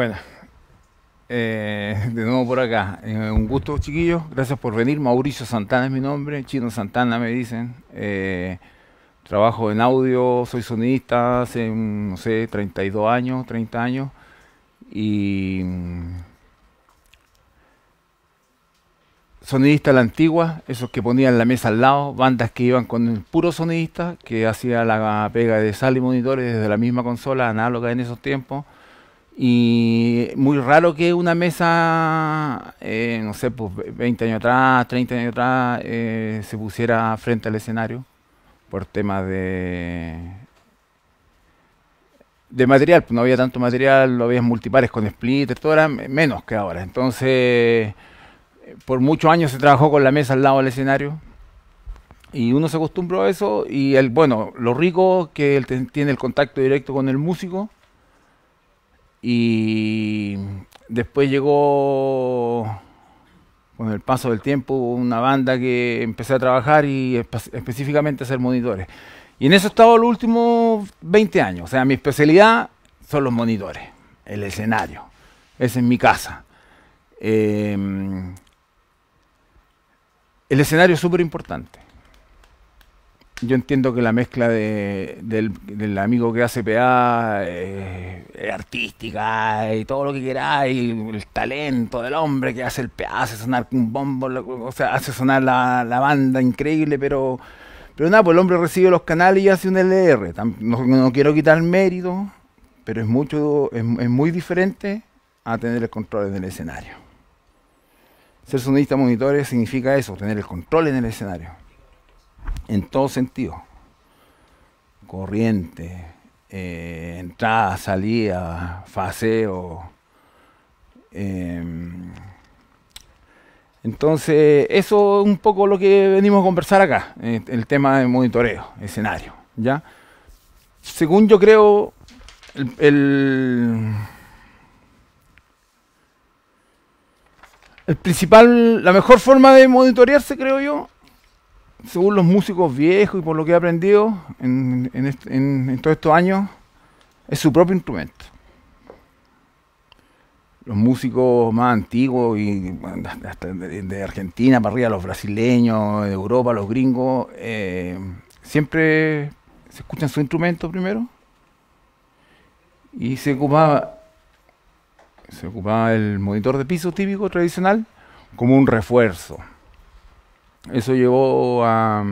Bueno, eh, de nuevo por acá. Eh, un gusto, chiquillos. Gracias por venir. Mauricio Santana es mi nombre. Chino Santana me dicen. Eh, trabajo en audio, soy sonidista hace, mm, no sé, 32 años, 30 años. Y. Mm, sonidista la antigua, esos que ponían la mesa al lado, bandas que iban con el puro sonidista, que hacía la pega de sal y monitores desde la misma consola análoga en esos tiempos y muy raro que una mesa, eh, no sé, pues 20 años atrás, 30 años atrás, eh, se pusiera frente al escenario por temas de de material, pues no había tanto material, lo había multipares con split, todo era menos que ahora. Entonces, por muchos años se trabajó con la mesa al lado del escenario. Y uno se acostumbró a eso y el bueno, lo rico que él tiene el contacto directo con el músico y después llegó, con el paso del tiempo, una banda que empecé a trabajar y específicamente a hacer monitores. Y en eso he estado los últimos 20 años. O sea, mi especialidad son los monitores, el escenario. Ese en mi casa. Em, el escenario es súper importante yo entiendo que la mezcla del, amigo que hace PA eh, es artística eh, y todo lo que queráis, el talento del hombre que hace el PA, hace sonar un bombo, o sea, hace sonar la, banda increíble, pero, pero nada, pues el hombre recibe los canales y hace un LR. No, quiero quitar mérito, pero es, mucho, es, muy diferente a tener el control en el escenario. Ser sonista monitores significa eso, tener el control en el escenario en todo sentido. Corriente, eh, entrada, salida, faseo. Em, entonces, eso es un poco lo que venimos a conversar acá, eh, el tema de monitoreo, escenario. ¿ya? Según yo creo, el, principal, la mejor forma de monitorearse, creo yo, según los músicos viejos y por lo que he aprendido en, todos estos años, es su propio instrumento. Los músicos más antiguos y de, Argentina para arriba, los brasileños, de Europa, los gringos, eh, siempre se escuchan su instrumento primero y se ocupaba se ocupaba el monitor de piso típico tradicional como un refuerzo. Eso llevó a,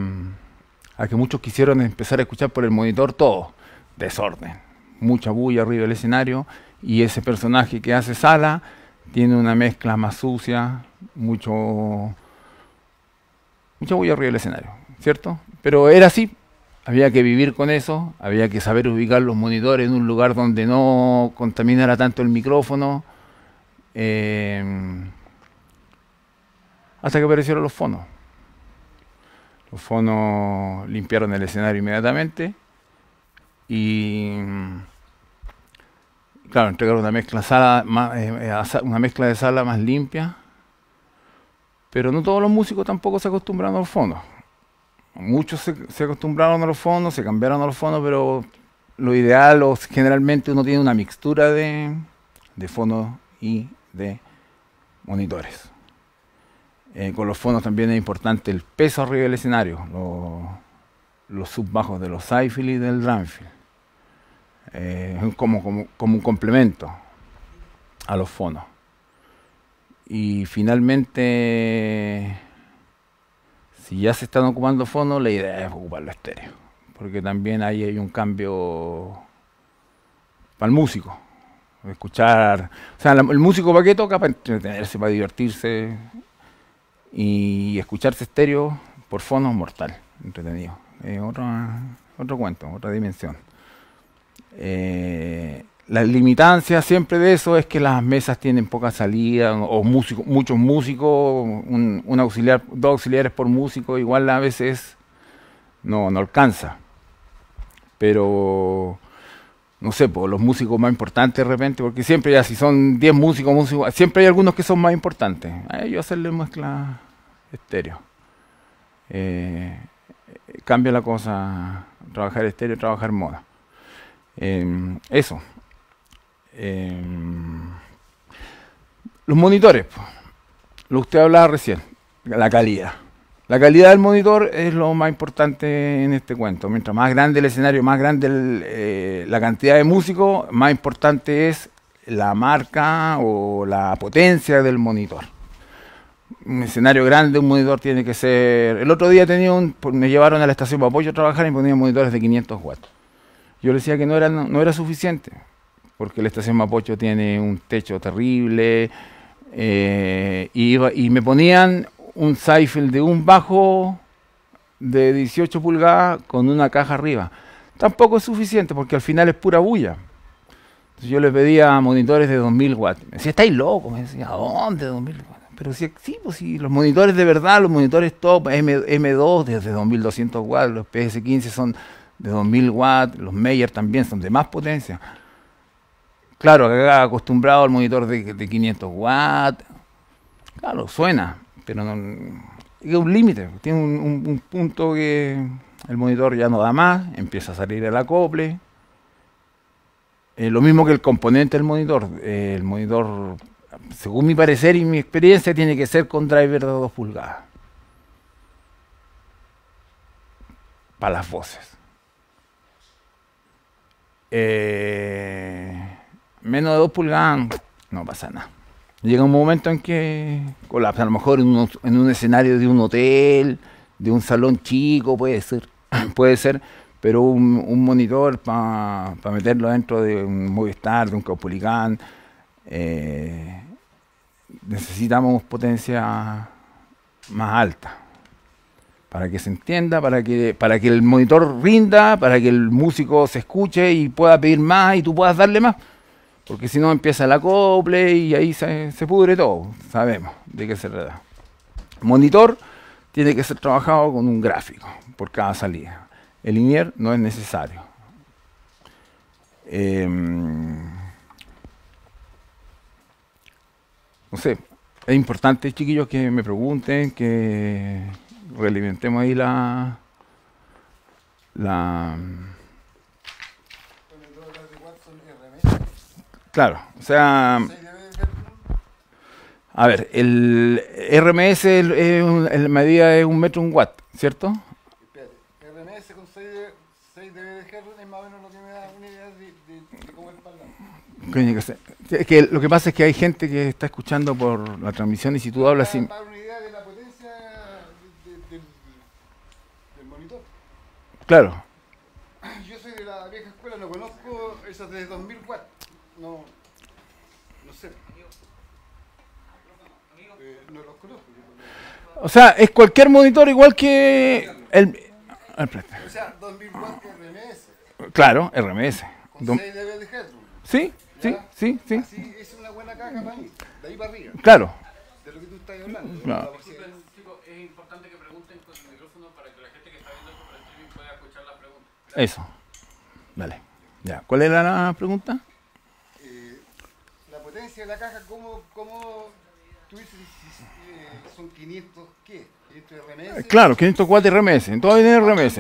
que muchos quisieran empezar a escuchar por el monitor todo. Desorden. Mucha bulla arriba del escenario. Y ese personaje que hace sala tiene una mezcla más sucia, mucho. mucha bulla arriba del escenario, ¿cierto? Pero era así, había que vivir con eso, había que saber ubicar los monitores en un lugar donde no contaminara tanto el micrófono, eh, hasta que aparecieron los fonos. Los fonos limpiaron el escenario inmediatamente y mm, claro, entregaron una mezcla, eh, eh, una mezcla de sala más limpia. Pero no todos los músicos tampoco se acostumbraron a los fondos. Muchos se, acostumbraron a los fondos, se cambiaron a los fondos, pero lo ideal o generalmente uno tiene una mixtura de, de y de monitores. Eh, con los fondos también es importante el peso arriba del escenario, los los bajos de los Seifel y del Ramfield. Eh, como, un complemento a los fondos. Y finalmente, si ya se están ocupando fondos, la idea es ocupar los estéreo, porque también ahí hay un cambio para el músico. Escuchar, o sea, el músico para qué toca, para entretenerse, para divertirse, y escucharse estéreo por fono mortal, entretenido. otro, otro cuento, otra dimensión. Eh, la limitancia siempre de eso es que las mesas tienen poca salida o músico, muchos músicos, un, un, auxiliar, dos auxiliares por músico, igual a veces no, no alcanza. Pero no sé, por pues, los músicos más importantes de repente, porque siempre ya si son 10 músicos, siempre hay algunos que son más importantes. A eh, ellos hacerle mezcla estéreo. Eh, cambia la cosa, trabajar estéreo, trabajar moda. Em, eso. Em, los monitores, pues, lo usted hablaba recién, la calidad. La calidad del monitor es lo más importante en este cuento. Mientras más grande el escenario, más grande eh, la cantidad de músicos, más importante es la marca o la potencia del monitor. Un escenario grande, un monitor tiene que ser... El otro día tenía un, pues, me llevaron a la estación Mapocho a trabajar y ponían monitores de 500 watts. Yo le decía que no era, suficiente, porque la estación Mapocho tiene un techo terrible, eh, y me ponían un Seifel de un bajo de 18 pulgadas con una caja arriba. Tampoco es suficiente porque al final es pura bulla. yo les pedía monitores de 2000 watts. Me decía, estáis locos. Me decía, ¿a dónde 2000 watts? Pero si, sí, pues, los monitores de verdad, los monitores top, M, 2 desde 2200 watts, los PS15 son de 2000 watts, los Meyer también son de más potencia. Claro, acostumbrado al monitor de 500 watts. Claro, suena. Pero no, es un límite, tiene un, punto que el monitor ya no da más, empieza a salir el acople. Eh, lo mismo que el componente del monitor. Eh, el monitor, según mi parecer y mi experiencia, tiene que ser con driver de 2 pulgadas. Para las voces. Eh, menos de 2 pulgadas, no pasa nada llega un momento en que colapsa, a lo mejor en un, escenario de un hotel, de un salón chico, puede ser, puede ser, pero un, monitor para meterlo dentro de un Movistar, de un Caupulicán, eh, necesitamos potencia más alta para que se entienda, para que, para que el monitor rinda, para que el músico se escuche y pueda pedir más y tú puedas darle más. Porque si no empieza la acople y ahí se, pudre todo. Sabemos de qué se trata. Monitor tiene que ser trabajado con un gráfico por cada salida. El INIER no es necesario. Em, no sé, es importante, chiquillos, que me pregunten, que realimentemos ahí la... la Claro, o sea... A ver, el RMS es el, medida es un metro un watt, ¿cierto? Espérate, RMS con 6 dB, de Hertz es más o menos lo que me da una idea de, cómo es el que, lo que pasa es que hay gente que está escuchando por la transmisión y si tú hablas sin... Para una idea de la potencia del, monitor. Claro. Yo soy de la vieja escuela, no conozco esas de 2000 watts no, no sé. Eh, no los conozco. O sea, es cualquier monitor igual que el... O sea, 2000 RMS. Claro, RMS. Con 6 de headroom. Sí, sí, sí, sí. es una buena caja para de ahí para arriba. Claro. De lo que tú estás hablando. No. Es importante que pregunten con el micrófono para que la gente que está viendo por el streaming pueda escuchar las preguntas. Eso. Vale. Ya. ¿Cuál era la pregunta? la caja como tú dices son 500, ¿qué? 500 RMS. Eh, claro, 504 RMS, en todo viene ah, RMS.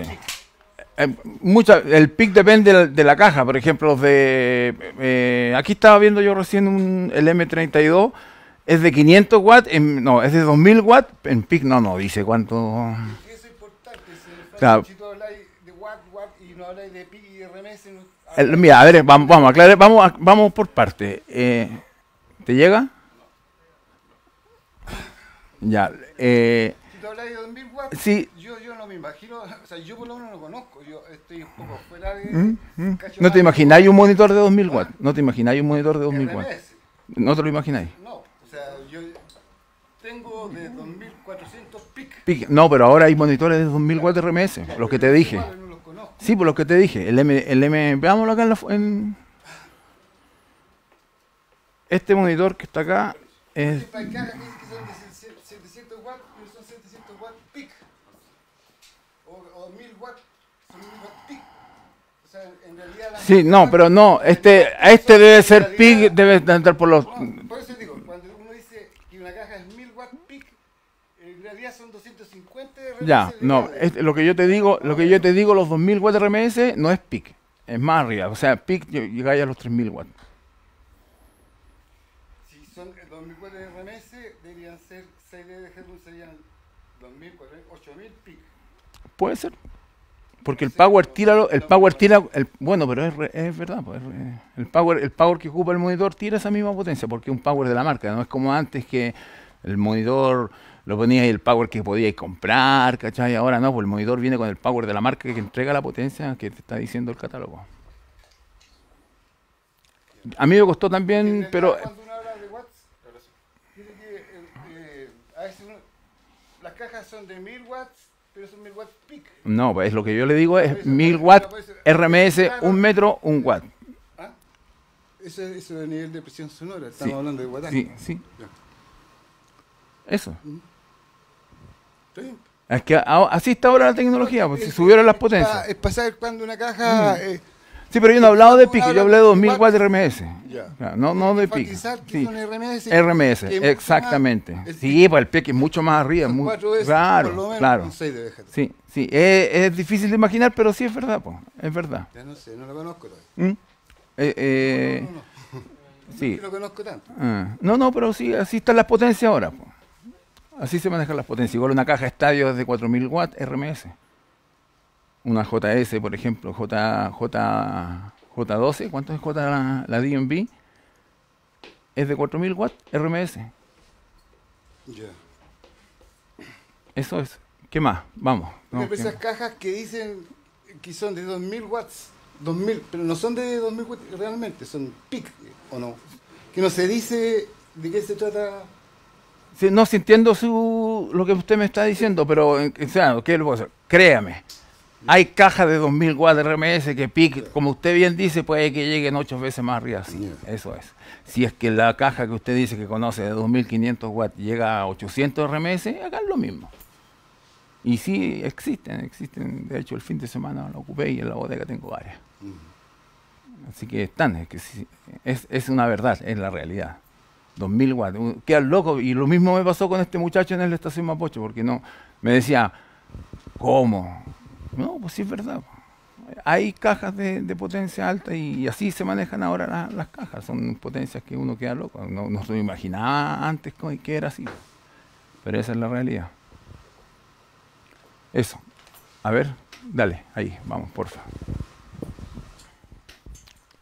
Eh, mucha, el pic depende de la, caja, por ejemplo, de eh, aquí estaba viendo yo recién un, el M32, es de 500 watts, no, es de 2000 watts, en pic no, no, dice cuánto... es importante, claro. de y no de y mira, a ver, vamos, vamos, aclarar, vamos, vamos por parte. Eh, ¿Te llega? Ya. Eh, ¿Tú hablas de 2000 watts? Sí. Yo, no me imagino, o sea, yo por lo menos no lo conozco, yo estoy un poco fuera de... ¿Mm? ¿Mm? ¿No te imagináis un monitor de 2000 watts? ¿No te imagináis un monitor de 2000 watts? ¿No te lo imagináis? No, o sea, yo tengo de 2400 pic. No, pero ahora hay monitores de 2000 watts de RMS, los que te dije. sí, por pues los que te dije. El M, el M veámoslo acá en la... En, este monitor que está acá es... Sí, no, pero no, este, este debe ser peak, debe entrar por los... Por eso digo, cuando uno dice que una caja es 1000 watts PIC, en realidad son 250 RMS. Ya, no, este, lo que yo te digo, lo que yo te digo, los 2000 watts RMS no es PIC, es más arriba, o sea, PIC ya a los 3000 watts. Puede ser. Porque el power tira, el power tira, el, bueno, pero es, es verdad, pues, el power, el power que ocupa el monitor tira esa misma potencia, porque es un power de la marca, no es como antes que el monitor lo ponía y el power que podía comprar, ¿cachai? Ahora no, pues el monitor viene con el power de la marca que entrega la potencia que te está diciendo el catálogo. A mí me costó también, pero... Las cajas son de 1000 watts pero es No, pues lo que yo le digo es 1000 mil watt, RMS, un metro, un watt. ¿Ah? Eso, es el nivel de presión sonora, estamos hablando de watt. Sí, sí. Eso. Mm. Es que así está ahora la tecnología, pues, si subieron las potencias. Es pasar cuando una caja... Mm. Eh, Sí, pero yo no he hablado de pique, yo hablé de 2000 watts RMS. No, no de pique. Sí. RMS. RMS, exactamente. sí, pues el pique es mucho más arriba. Muy, veces, claro, por lo menos, claro. Sí, sí. E, es, difícil de imaginar, pero sí es verdad, pues. es verdad. Ya no sé, no lo conozco todavía. ¿Mm? Eh, eh, no, no, Sí. No lo conozco tanto. Ah, no, no, pero sí, así están las potencias ahora. Así se manejan las potencias. Igual una caja estadio es de 4000 watts RMS una JS, por ejemplo, J, J, J12, ¿cuánto es J la, la DMV? Es de 4000 watts RMS. Eso es. ¿Qué más? Vamos. esas cajas que dicen que son de 2000 watts, 2000, pero no son de 2000 watts realmente, son PIC, ¿o no? Que no se dice de qué se trata. no, sintiendo su, lo que usted me está diciendo, pero, eh, o sea, ¿qué le puedo hacer? Créame. Hay cajas de 2.000 watts de RMS que pique, como usted bien dice, puede que lleguen ocho veces más arriba. Sí, eso es. Si es que la caja que usted dice que conoce de 2.500 watts llega a 800 RMS, hagan lo mismo. Y sí, existen, existen. De hecho, el fin de semana lo ocupé y en la bodega tengo varias. Mm. Así que están, es, que es, una verdad, es la realidad. 2000 watts, quedan loco. Y lo mismo me pasó con este muchacho en el estación Mapocho, porque no, me decía, ¿cómo? No, pues sí es verdad. Hay cajas de, potencia alta y, así se manejan ahora las cajas. Son potencias que uno queda loco. No, se lo imaginaba antes que era así. Pero esa es la realidad. Eso. A ver, dale, ahí, vamos, porfa.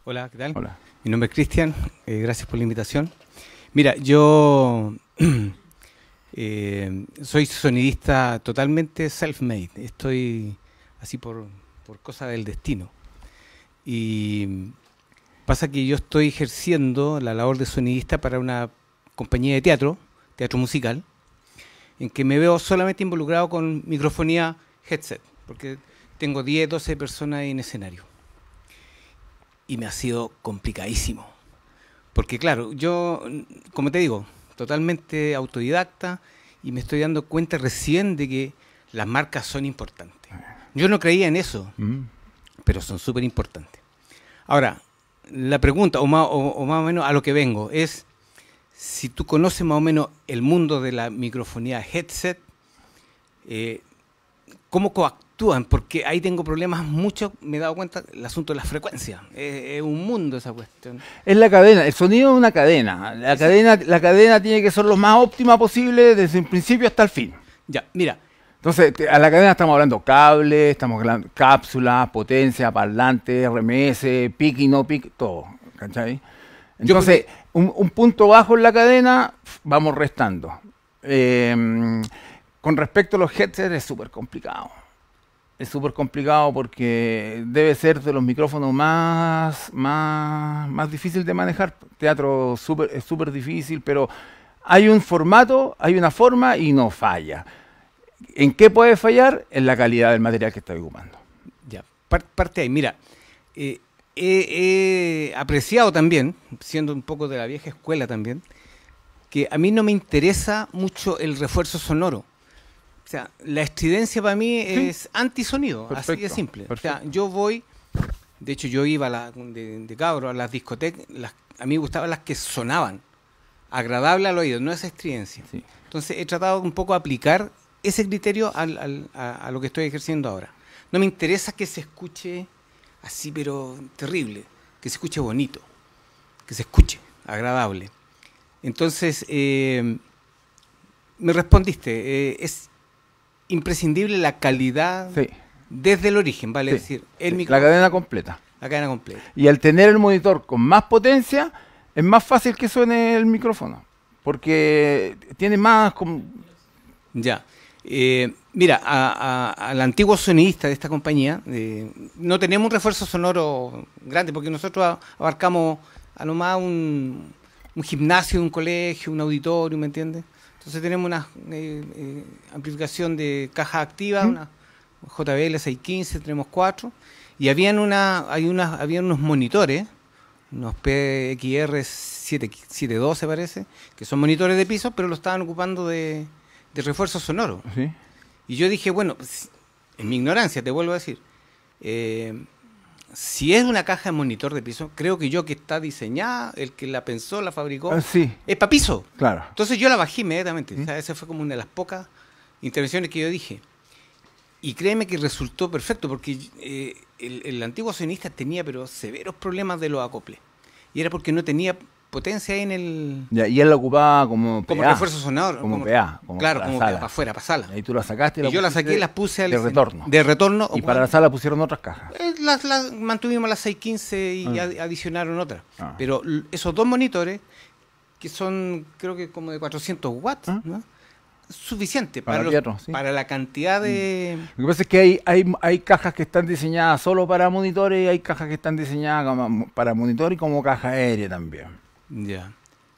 Hola, ¿qué tal? Hola. Mi nombre es Cristian, eh, gracias por la invitación. Mira, yo eh, soy sonidista totalmente self-made. Estoy así por, por cosa del destino. Y pasa que yo estoy ejerciendo la labor de sonidista para una compañía de teatro, teatro musical, en que me veo solamente involucrado con microfonía headset, porque tengo 10, 12 personas en escenario. Y me ha sido complicadísimo. Porque claro, yo, como te digo, totalmente autodidacta y me estoy dando cuenta recién de que las marcas son importantes. Yo no creía en eso, mm. pero son súper importantes. Ahora, la pregunta, o más, o, menos a lo que vengo, es si tú conoces más o menos el mundo de la microfonía headset, eh, ¿cómo coactúan? Porque ahí tengo problemas mucho, me he dado cuenta, el asunto de las frecuencias. Es, un mundo esa cuestión. Es la cadena, el sonido es una cadena. La, cadena. la cadena tiene que ser lo más óptima posible desde el principio hasta el fin. Ya, mira, entonces, a la cadena estamos hablando cable, estamos hablando cápsula, potencia, parlante, RMS, pic y no pic, todo. ¿Cachai? Entonces, un, punto bajo en la cadena, vamos restando. Em, con respecto a los headsets, es súper complicado. Es súper complicado porque debe ser de los micrófonos más, más, difícil de manejar. Teatro super, es súper difícil, pero hay un formato, hay una forma y no falla. ¿En qué puede fallar? En la calidad del material que estoy ocupando. Ya, parte ahí. Mira, eh, he, apreciado también, siendo un poco de la vieja escuela también, que a mí no me interesa mucho el refuerzo sonoro. O sea, la estridencia para mí es antisonido, así de simple. O sea, yo voy, de hecho yo iba la, de, cabro a las discotecas, a mí me gustaban las que sonaban, agradable al oído, no es estridencia. Entonces he tratado un poco de aplicar ese criterio a, lo que estoy ejerciendo ahora. No me interesa que se escuche así, pero terrible, que se escuche bonito, que se escuche agradable. Entonces, eh, me respondiste, eh, es imprescindible la calidad desde el origen, vale decir, el micrófono, La cadena completa. La cadena completa. Y al tener el monitor con más potencia, es más fácil que suene el micrófono, porque tiene más... Ya. Eh, mira, al antiguo sonidista de esta compañía, eh, no tenemos un refuerzo sonoro grande, porque nosotros abarcamos a nomás un, un gimnasio, un colegio, un auditorio, ¿me entiendes? Entonces tenemos una eh, amplificación de caja activa, una JBL 615, tenemos cuatro, y habían, una, hay unas, habían unos monitores, unos PXR 712 parece, que son monitores de piso, pero lo estaban ocupando de de refuerzo sonoro. Y yo dije, bueno, pues, en mi ignorancia, te vuelvo a decir, eh, si es una caja de monitor de piso, creo que yo que está diseñada, el que la pensó, la fabricó, ah, es para piso. Claro. Entonces yo la bajé inmediatamente. esa fue como una de las pocas intervenciones que yo dije. Y créeme que resultó perfecto, porque eh, el, el, antiguo sionista tenía pero severos problemas de los acoples. Y era porque no tenía potencia ahí en el. y él la ocupaba como PA, Como refuerzo sonador. Como, PA. claro, como para afuera, para sala. Y tú la sacaste y, yo la saqué y las puse al. De retorno. De retorno. Y para la sala pusieron otras cajas. Eh, las, mantuvimos las 615 y ah. adicionaron otras. Ah. Pero esos dos monitores, que son creo que como de 400 watts, ah. suficiente para, para, la cantidad de... Mm. Lo que pasa es que hay, hay, hay, cajas que están diseñadas solo para monitores y hay cajas que están diseñadas para monitores y como caja aérea también. Ya.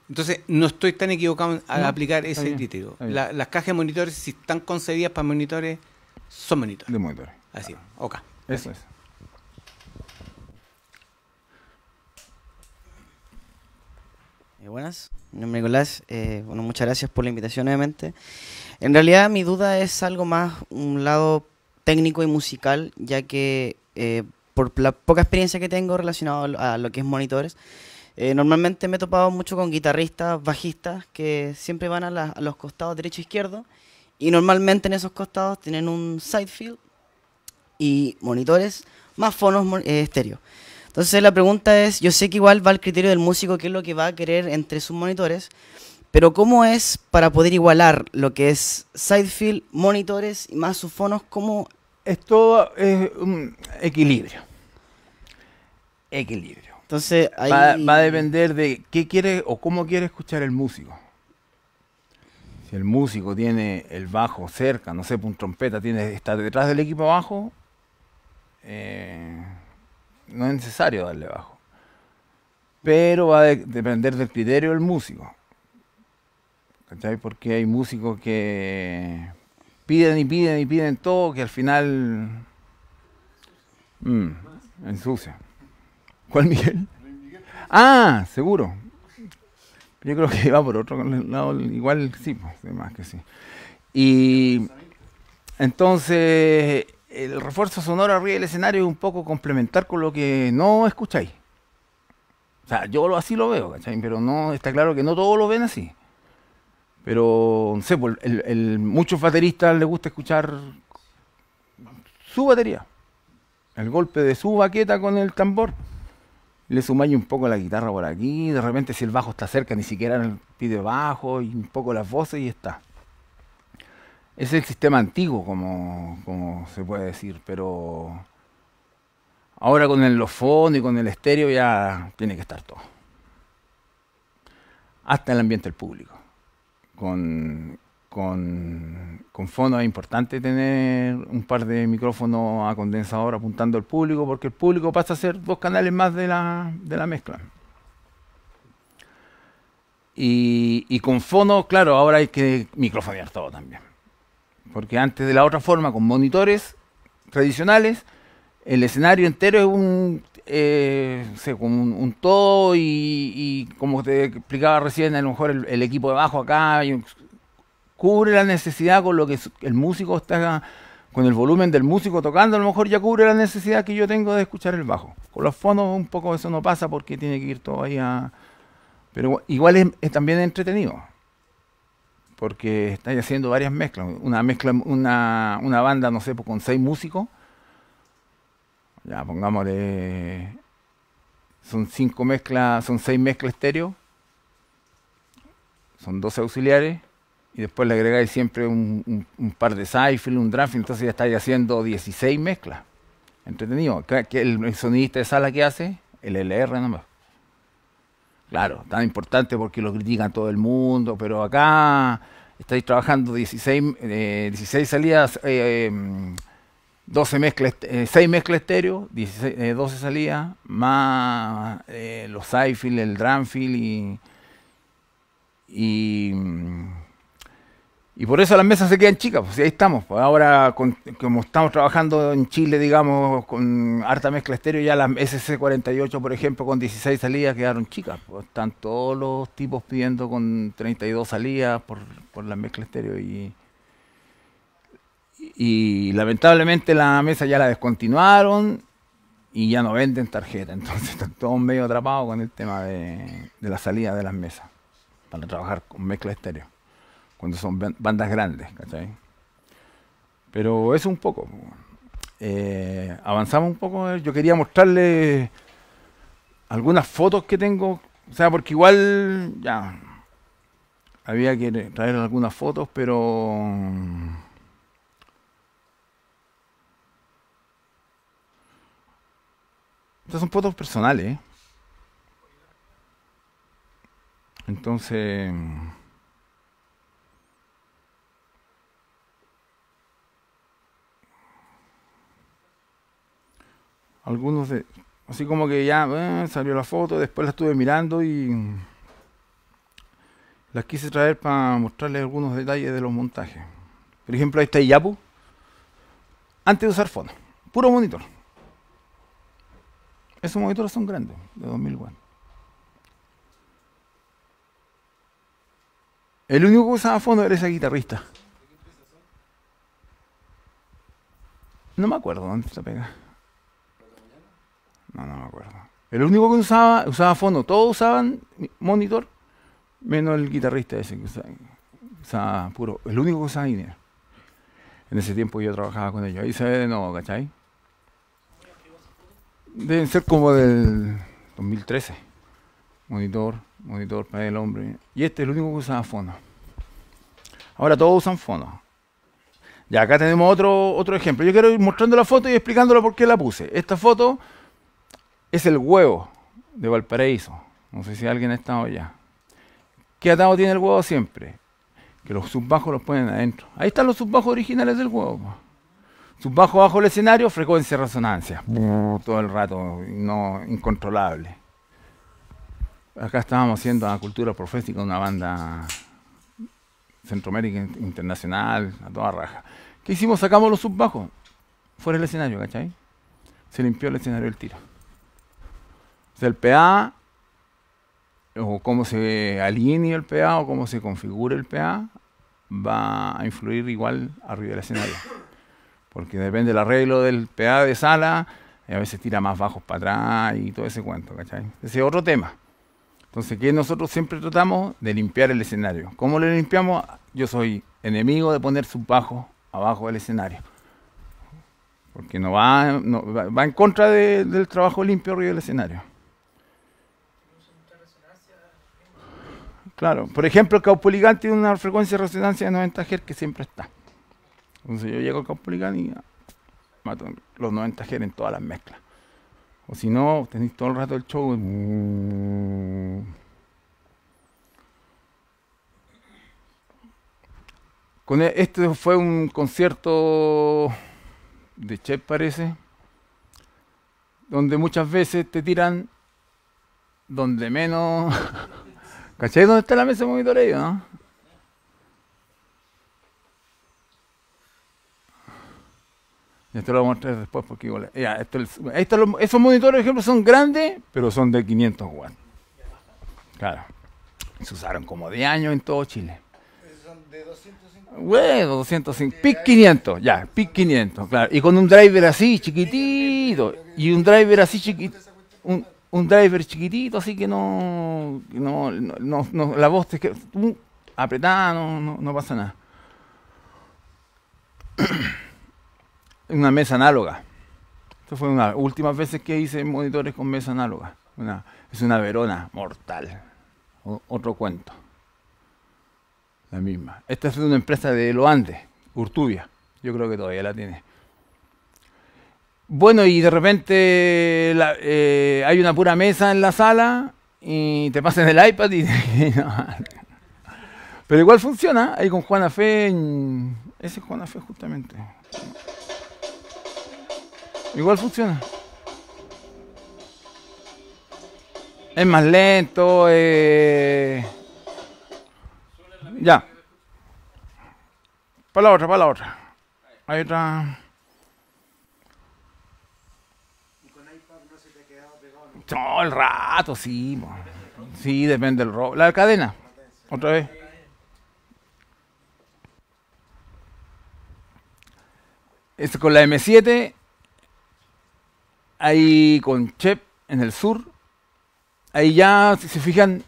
Entonces, no estoy tan equivocado al aplicar ese criterio. las cajas de monitores, si están concedidas para monitores, son monitores. De monitores. Así, ok. Eso es. Eh, buenas, mi nombre es Nicolás. Eh, bueno, muchas gracias por la invitación nuevamente. En realidad, mi duda es algo más un lado técnico y musical, ya que eh, por la poca experiencia que tengo relacionado a lo que es monitores, eh, normalmente me he topado mucho con guitarristas, bajistas, que siempre van a, los costados derecho e izquierdo. Y normalmente en esos costados tienen un side field y monitores más fonos eh, estéreo. Entonces la pregunta es, yo sé que igual va el criterio del músico qué es lo que va a querer entre sus monitores, pero ¿cómo es para poder igualar lo que es side field, monitores y más sus fonos? ¿Cómo? Es todo es un equilibrio. Equilibrio. Entonces, va, va, a depender de qué quiere o cómo quiere escuchar el músico. Si el músico tiene el bajo cerca, no sé, un trompeta, tiene está detrás del equipo bajo, eh, no es necesario darle bajo. Pero va a depender del criterio del músico. ¿Cachai? Porque hay músicos que piden y piden y piden todo que al final mm, ensucia. ¿Cuál Miguel? Ah, seguro. Yo creo que va por otro lado, igual sí, pues, más que sí. Y entonces el refuerzo sonoro arriba del escenario es un poco complementar con lo que no escucháis. O sea, yo así lo veo, ¿cachai? Pero no, está claro que no todos lo ven así. Pero, no sé, pues, el, el, muchos bateristas les gusta escuchar su batería. El golpe de su baqueta con el tambor le sumáis un poco la guitarra por aquí, de repente si el bajo está cerca ni siquiera pide bajo y un poco las voces y está. Es el sistema antiguo, como, como se puede decir, pero ahora con el lofón y con el estéreo ya tiene que estar todo. Hasta el ambiente del público. Con con, con fono es importante tener un par de micrófonos a condensador apuntando al público porque el público pasa a ser dos canales más de la, de la mezcla. Y, con fono, claro, ahora hay que microfonear todo también. Porque antes de la otra forma, con monitores tradicionales, el escenario entero es un, eh, un, todo y, como te explicaba recién, a lo mejor el, equipo de bajo acá, cubre la necesidad con lo que el músico está, con el volumen del músico tocando, a lo mejor ya cubre la necesidad que yo tengo de escuchar el bajo. Con los fondos un poco eso no pasa porque tiene que ir todo ahí a... Pero igual es, también entretenido, porque está haciendo varias mezclas. Una mezcla, una, banda, no sé, pues, con seis músicos, ya pongámosle, son cinco mezclas, son seis mezclas estéreo, son 12 auxiliares, y después le agregáis siempre un, par de Seifel, un draft, entonces ya estáis haciendo 16 mezclas. Entretenido. el sonidista de sala que hace? El LR nomás. Claro, tan importante porque lo critica todo el mundo, pero acá estáis trabajando 16, eh, salidas, 12 eh, em, mezclas, 6 eh, mezclas estéreo, 16, 12 salidas, más los Seifel, el drumfield y mm, y por eso las mesas se quedan chicas, pues ahí estamos. Pues, ahora, como estamos trabajando en Chile, digamos, con harta mezcla estéreo, ya las SC48, por ejemplo, con 16 salidas quedaron chicas. Pues, están todos los tipos pidiendo con 32 salidas por, la mezcla estéreo. Y, y lamentablemente la mesa ya la descontinuaron y ya no venden tarjeta. Entonces están todos medio atrapados con el tema de, de la salida de las mesas para trabajar con mezcla estéreo cuando son bandas grandes, ¿cachai? Pero eso un poco. Eh, avanzamos un poco. Eh, yo quería mostrarles algunas fotos que tengo. O sea, porque igual ya había que traer algunas fotos, pero... Estas son fotos personales. Entonces... algunos de, así como que ya eh, salió la foto, después la estuve mirando y las quise traer para mostrarles algunos detalles de los montajes. Por ejemplo, ahí está Yapu. Antes de usar fondo, puro monitor. Esos monitores son grandes, de 2000 watts. El único que usaba fondo era ese guitarrista. No me acuerdo dónde se pega. No, me acuerdo. El único que usaba, usaba fono. Todos usaban monitor, menos el guitarrista ese que usaba, puro. El único que usaba dinero. En ese tiempo yo trabajaba con ellos. Ahí se ve de nuevo, ¿cachai? Deben ser como del 2013. Monitor, monitor para el hombre. Y este es el único que usaba fono. Ahora todos usan fono. Ya acá tenemos otro, otro ejemplo. Yo quiero ir mostrando la foto y explicándola por qué la puse. Esta foto es el huevo de Valparaíso. No sé si alguien ha estado allá. ¿Qué atado tiene el huevo siempre? Que los subbajos los ponen adentro. Ahí están los subbajos originales del huevo. Subbajo bajo el escenario, frecuencia resonancia. Todo el rato, no incontrolable. Acá estábamos haciendo una cultura profética, una banda Centroamérica internacional, a toda raja. ¿Qué hicimos? Sacamos los subbajos. Fuera el escenario, ¿cachai? Se limpió el escenario del tiro sea, el PA, o cómo se alinea el PA, o cómo se configura el PA, va a influir igual arriba del escenario. Porque depende del arreglo del PA de sala, a veces tira más bajos para atrás y todo ese cuento, ¿cachai? Ese es otro tema. Entonces, que nosotros siempre tratamos de limpiar el escenario. ¿Cómo lo limpiamos? Yo soy enemigo de poner sus bajos abajo del escenario. Porque no va, va en contra del trabajo limpio arriba del escenario. Claro, por ejemplo, el caupoligán tiene una frecuencia de resonancia de 90 Hz que siempre está. Entonces yo llego al y mato los 90 Hz en todas las mezclas. O si no, tenéis todo el rato el show. E, este fue un concierto de Che parece, donde muchas veces te tiran donde menos ¿Cachai? dónde está la mesa de monitoreo, no? esto lo voy a mostrar después porque igual. esos monitores, por ejemplo, son grandes, pero son de 500 watts. Claro. Se usaron como de año en todo Chile. Son de 250. Bueno, 205. PIC 500, ya, PIC 500, claro. Y con un driver así chiquitito. Y un driver así chiquito un driver chiquitito, así que no, no, no, la voz es que, uh, apretada, no, pasa nada. una mesa análoga. Esto fue una de las últimas veces que hice monitores con mesa análoga. Una, es una Verona mortal. otro cuento. La misma. Esta es de una empresa de Loande, Urtubia. Yo creo que todavía la tiene. Bueno, y de repente eh, hay una pura mesa en la sala y te pasan el iPad y... Pero igual funciona, ahí con Juana Fe, ese es Juana Fe justamente. Igual funciona. Es más lento, eh, Ya. Para la otra, para la otra. Hay otra... Todo el rato, sí. Sí, depende del robo. La cadena. Otra vez. Es este, con la M7. Ahí con Chep en el sur. Ahí ya, si se fijan,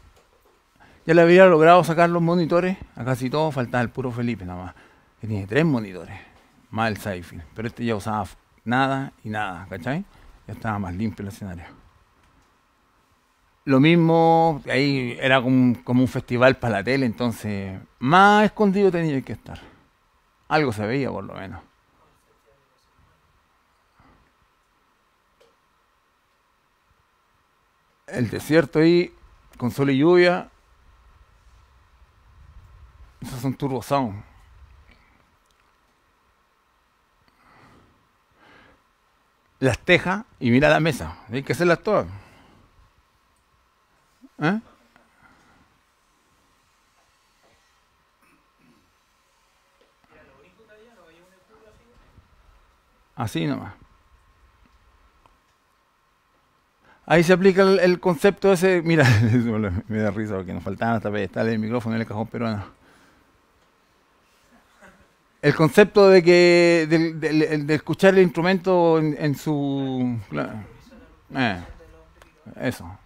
ya le había logrado sacar los monitores. A casi todo falta el puro Felipe nada más. Que tiene tres monitores. Más el Saifi. Pero este ya usaba nada y nada, ¿cachai? Ya estaba más limpio el escenario. Lo mismo, ahí era como, un festival para la tele, entonces más escondido tenía que estar. Algo se veía por lo menos. el desierto ahí, con sol y lluvia. Esos son turbo sound. Las tejas y mira la mesa. Hay que hacerlas todas. ¿Eh? Así nomás. Ahí se aplica el, concepto ese. Mira, me da risa porque nos faltaban hasta pedestales el micrófono en el cajón peruano. El concepto de que de, escuchar el instrumento en, su. Eh, eso.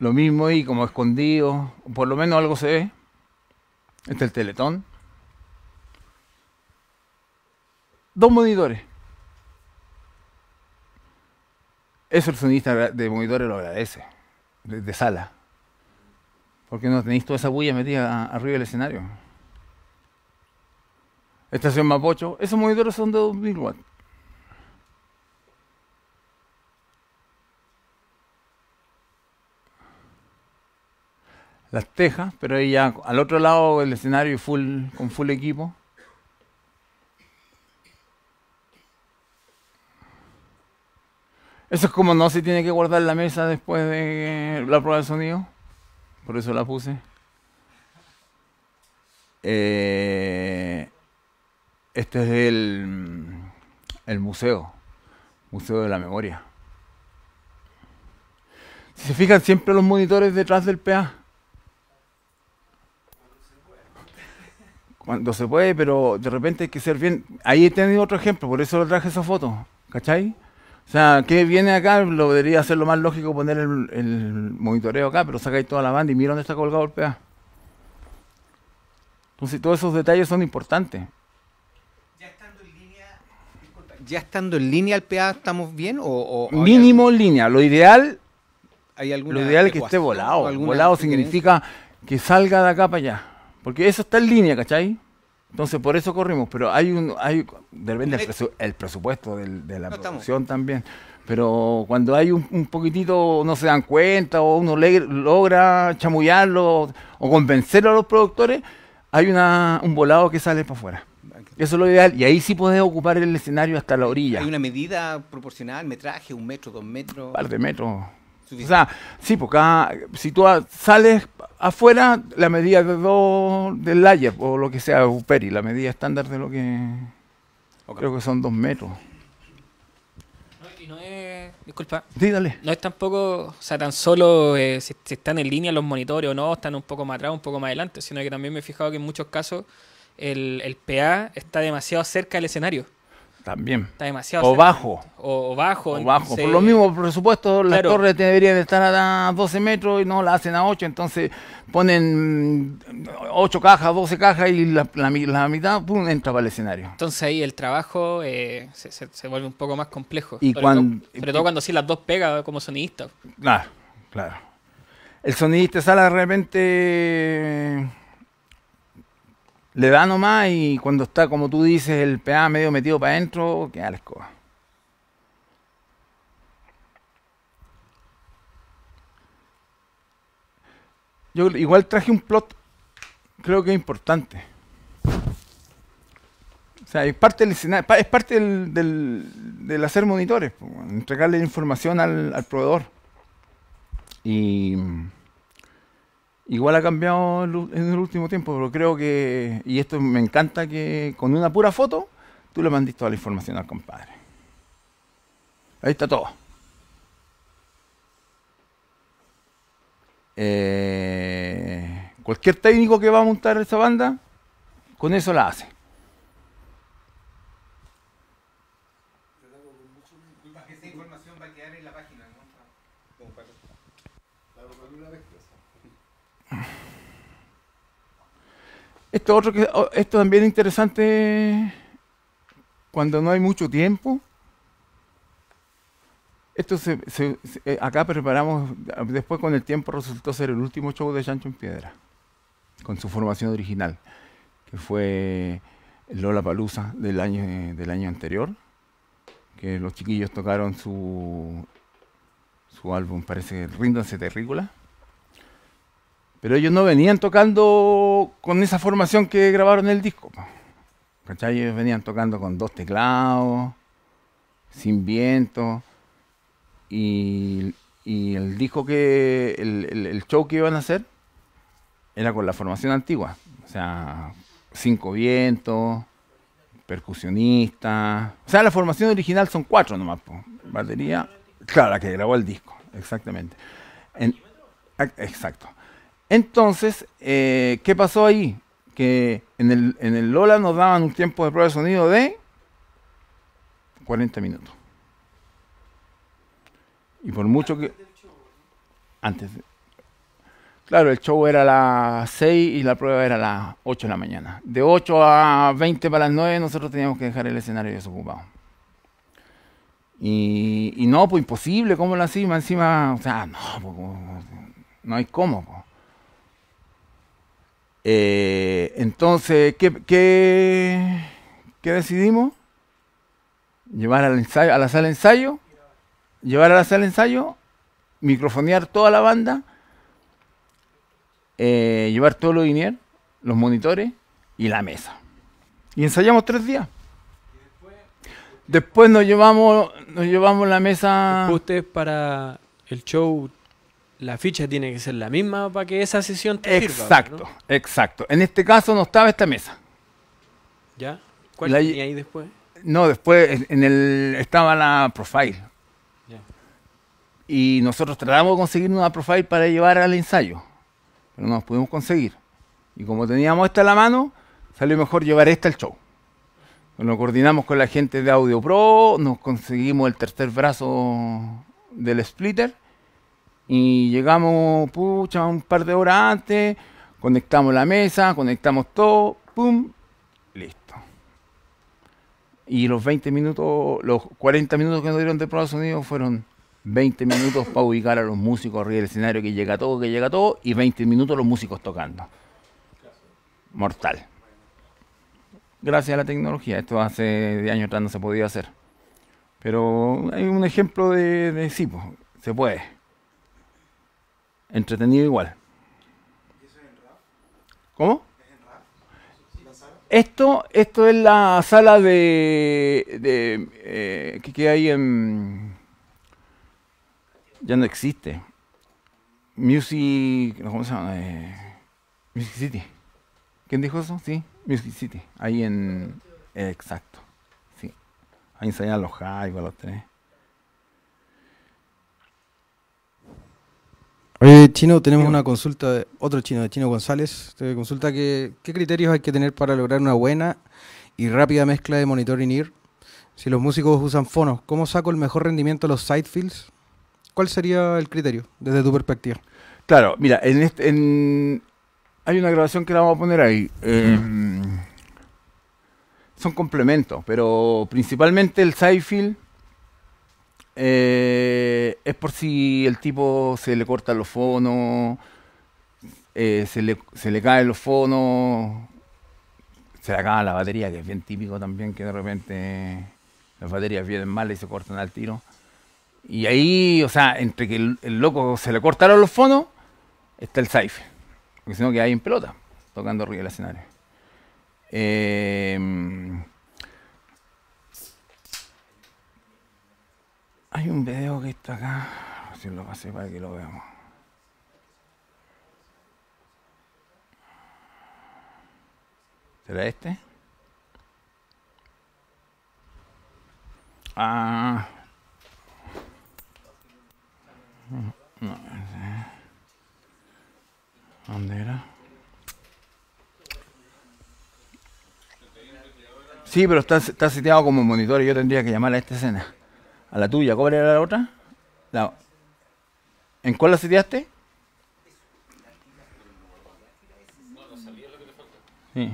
Lo mismo y como escondido. Por lo menos algo se ve. Este es el teletón. Dos monitores. Eso el sonista de monitores lo agradece. De, sala. Porque no tenéis toda esa bulla metida arriba del escenario. Estación Mapocho, esos monitores son de 2000 watts. las tejas, pero ahí ya al otro lado el escenario full, con full equipo. Eso es como no se tiene que guardar la mesa después de la prueba de sonido. Por eso la puse. Eh, este es el, el museo. Museo de la memoria. Si se fijan, siempre los monitores detrás del PA. cuando se puede, pero de repente hay que ser bien. Ahí he tenido otro ejemplo, por eso traje esa foto, ¿cachai? O sea, que viene acá, lo debería ser lo más lógico poner el, monitoreo acá, pero ahí toda la banda y mira dónde está colgado el PA. Entonces, todos esos detalles son importantes. Ya estando en línea, el PA estamos bien? O, Mínimo en línea, lo ideal, ¿Hay lo ideal es que esté volado. Volado significa que salga de acá para allá. Porque eso está en línea, ¿cachai? Entonces por eso corrimos, pero hay un, hay, del eh. el, presupuesto de la producción también, pero cuando hay un, poquitito no se dan cuenta o uno logra chamullarlo o convencer a los productores, hay una, un volado que sale para afuera. Eso es lo ideal. Y ahí sí puedes ocupar el escenario hasta la orilla. ¿Hay una medida proporcional, metraje, un metro, dos metros? Un par de metros. O sea, sí, porque ah, si tú sales afuera, la medida de dos del layer o lo que sea, Uperi, la medida estándar de lo que. Creo que son dos metros. No, y no es. Disculpa. No es tampoco, o sea, tan solo eh, si, están en línea los monitores o no, están un poco más atrás, un poco más adelante, sino que también me he fijado que en muchos casos el PA está demasiado cerca del escenario. También. Está demasiado. O bajo. O, bajo. O bajo. Por lo mismo, por supuesto, las torres deberían estar a 12 metros y no las hacen a 8, entonces ponen 8 cajas, 12 cajas y la, mitad pum, entra para el escenario. Entonces ahí el trabajo eh, se, vuelve un poco más complejo. Y cuando, todo, sobre todo cuando sí las dos pegas como sonidista. Claro, claro. El sonidista sale de repente le da nomás y cuando está, como tú dices, el PA medio metido para adentro, queda la escoba. Yo igual traje un plot, creo que es importante. O sea, es parte del, es parte del, del, hacer monitores, entregarle información al, al proveedor. Y Igual ha cambiado en el último tiempo, pero creo que, y esto me encanta, que con una pura foto tú le mandas toda la información al compadre. Ahí está todo. Eh, cualquier técnico que va a montar esa banda, con eso la hace. Esto, oh, esto también es interesante cuando no hay mucho tiempo. Esto se, eh, acá preparamos, después con el tiempo resultó ser el último show de Chancho en Piedra, con su formación original, que fue Lola Palusa del año, del año anterior, que los chiquillos tocaron su, su álbum, parece Ríndanse Terrícula. Pero ellos no venían tocando con esa formación que grabaron el disco. ¿Cachai? Ellos venían tocando con dos teclados, sin viento. Y, el disco que. El, show que iban a hacer era con la formación antigua. O sea, cinco vientos, percusionista. O sea, la formación original son cuatro nomás. Batería. Claro, la que grabó el disco, exactamente. exacto. Entonces, eh, ¿qué pasó ahí? Que en el, Lola nos daban un tiempo de prueba de sonido de 40 minutos. Y por mucho que... Antes. Claro, el show era a las 6 y la prueba era a las 8 de la mañana. De 8 a 20 para las 9 nosotros teníamos que dejar el escenario desocupado. Y, no, pues imposible, ¿cómo la cima encima? O sea, no, pues, no hay cómo. Pues. Eh, entonces, ¿qué, decidimos? Llevar al ensayo, a la sala de ensayo, llevar a la sala ensayo, microfonear toda la banda, eh, llevar todo los dinero los monitores y la mesa. Y ensayamos tres días. Después nos llevamos, nos llevamos la mesa. ustedes para el show la ficha tiene que ser la misma para que esa sesión te exacto, sirva. Exacto, exacto. En este caso no estaba esta mesa. ¿Ya? ¿Cuál tenía ahí después? No, después en el estaba la profile. Y nosotros tratamos de conseguir una profile para llevar al ensayo, pero no nos pudimos conseguir. Y como teníamos esta a la mano, salió mejor llevar esta al show. Nos coordinamos con la gente de Audio Pro, nos conseguimos el tercer brazo del splitter y llegamos, pucha, un par de horas antes, conectamos la mesa, conectamos todo, pum, listo. Y los 20 minutos, los 40 minutos que nos dieron de prueba de sonido fueron 20 minutos para ubicar a los músicos arriba del escenario, que llega todo, que llega todo, y 20 minutos los músicos tocando. Mortal. Gracias a la tecnología, esto hace de años atrás no se podía hacer. Pero hay un ejemplo de, de sí, se puede. Entretenido igual. ¿Cómo? Esto, esto es la sala de, de eh, que hay ahí en... Ya no existe. Music... ¿Cómo se llama? Eh, Music City. ¿Quién dijo eso? Sí, Music City. Ahí en... exacto. Sí. Ahí enseñan los high, los tres. Oye, Chino, tenemos una consulta de otro chino, de Chino González. Te consulta que, qué criterios hay que tener para lograr una buena y rápida mezcla de monitoring y Si los músicos usan fonos, ¿cómo saco el mejor rendimiento a los sidefields? ¿Cuál sería el criterio desde tu perspectiva? Claro, mira, hay una grabación que la vamos a poner ahí. Em, son complementos, pero principalmente el sidefield eh, es por si el tipo se le corta los fonos, eh, se, le, caen los fonos, se le acaba la batería, que es bien típico también, que de repente las baterías vienen mal y se cortan al tiro. Y ahí, o sea, entre que el, loco se le cortaron los fonos, está el saife. Porque si no, queda ahí en pelota, tocando arriba el escenario. Eh, Hay un video que está acá, si lo pasé para que lo veamos. ¿Será este? Ah. ¿Dónde era? Sí, pero está, está como como monitor y yo tendría que llamar a esta escena a la tuya, ¿cómo era la otra? La... ¿En cuál la sitiaste? Sí.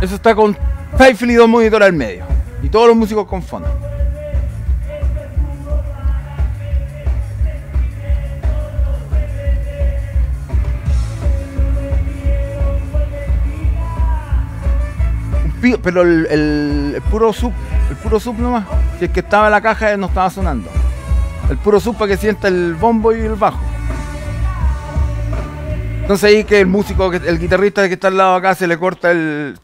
Eso está con y dos monitores al medio. Y todos los músicos con fondo. pero el, puro sub, el puro sub nomás. Si es que estaba en la caja eh, no estaba sonando. El puro sub para que sienta el bombo y el bajo. Entonces ahí que el músico, el guitarrista que está al lado acá se le corta el.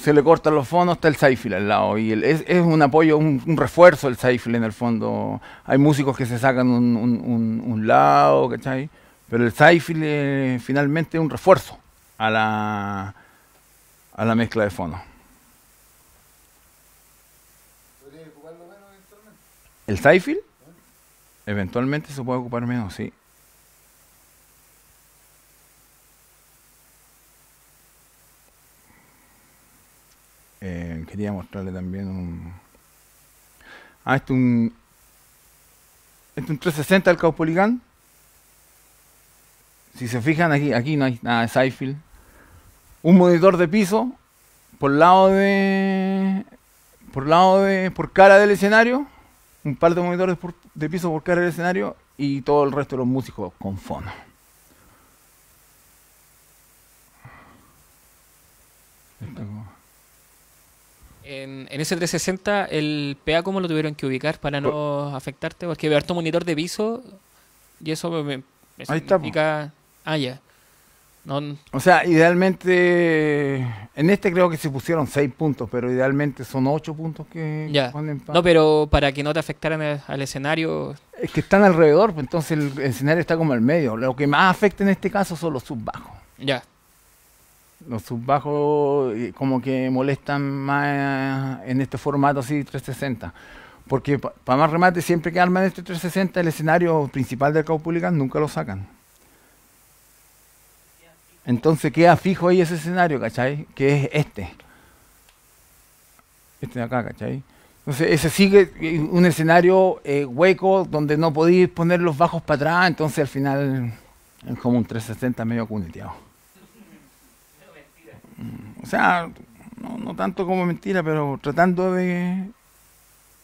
Se le cortan los fonos, está el Saifil al lado. Y es, un apoyo, un, refuerzo el Saifil en el fondo. Hay músicos que se sacan un, lado, ¿cachai? Pero el Saifil eh, finalmente es un refuerzo a la, a la mezcla de fonos. El Saifil? eventualmente se puede ocupar menos, sí. Eh, quería mostrarle también un... Ah, este es un... Este un 360 del Caupolicán. Si se fijan aquí, aquí no hay nada de Saifil. Un monitor de piso por lado de... Por lado de... Por cara del escenario un par de monitores de piso por cara del escenario y todo el resto de los músicos con fondo. En, en ese 360, ¿el PA cómo lo tuvieron que ubicar para no pues- afectarte? Porque veo harto monitor de piso y eso me, ahí significa... Ah, o sea, idealmente, en este creo que se pusieron seis puntos, pero idealmente son ocho puntos que ponen No, pero para que no te afectaran al escenario... Es que están alrededor, pues, entonces el, escenario está como al medio. Lo que más afecta en este caso son los subbajos. Ya. Los subbajos eh, como que molestan más en este formato así 360. Porque para más remate, siempre que arman este 360, el escenario principal del Caupulican nunca lo sacan. Entonces queda fijo ahí ese escenario, ¿cachai? Que es este. Este de acá, ¿cachai? Entonces ese sigue eh, un escenario eh, hueco donde no podéis poner los bajos para atrás, entonces al final es como un 360 medio acuneteado. Mm, o sea, no, tanto como mentira, pero tratando de...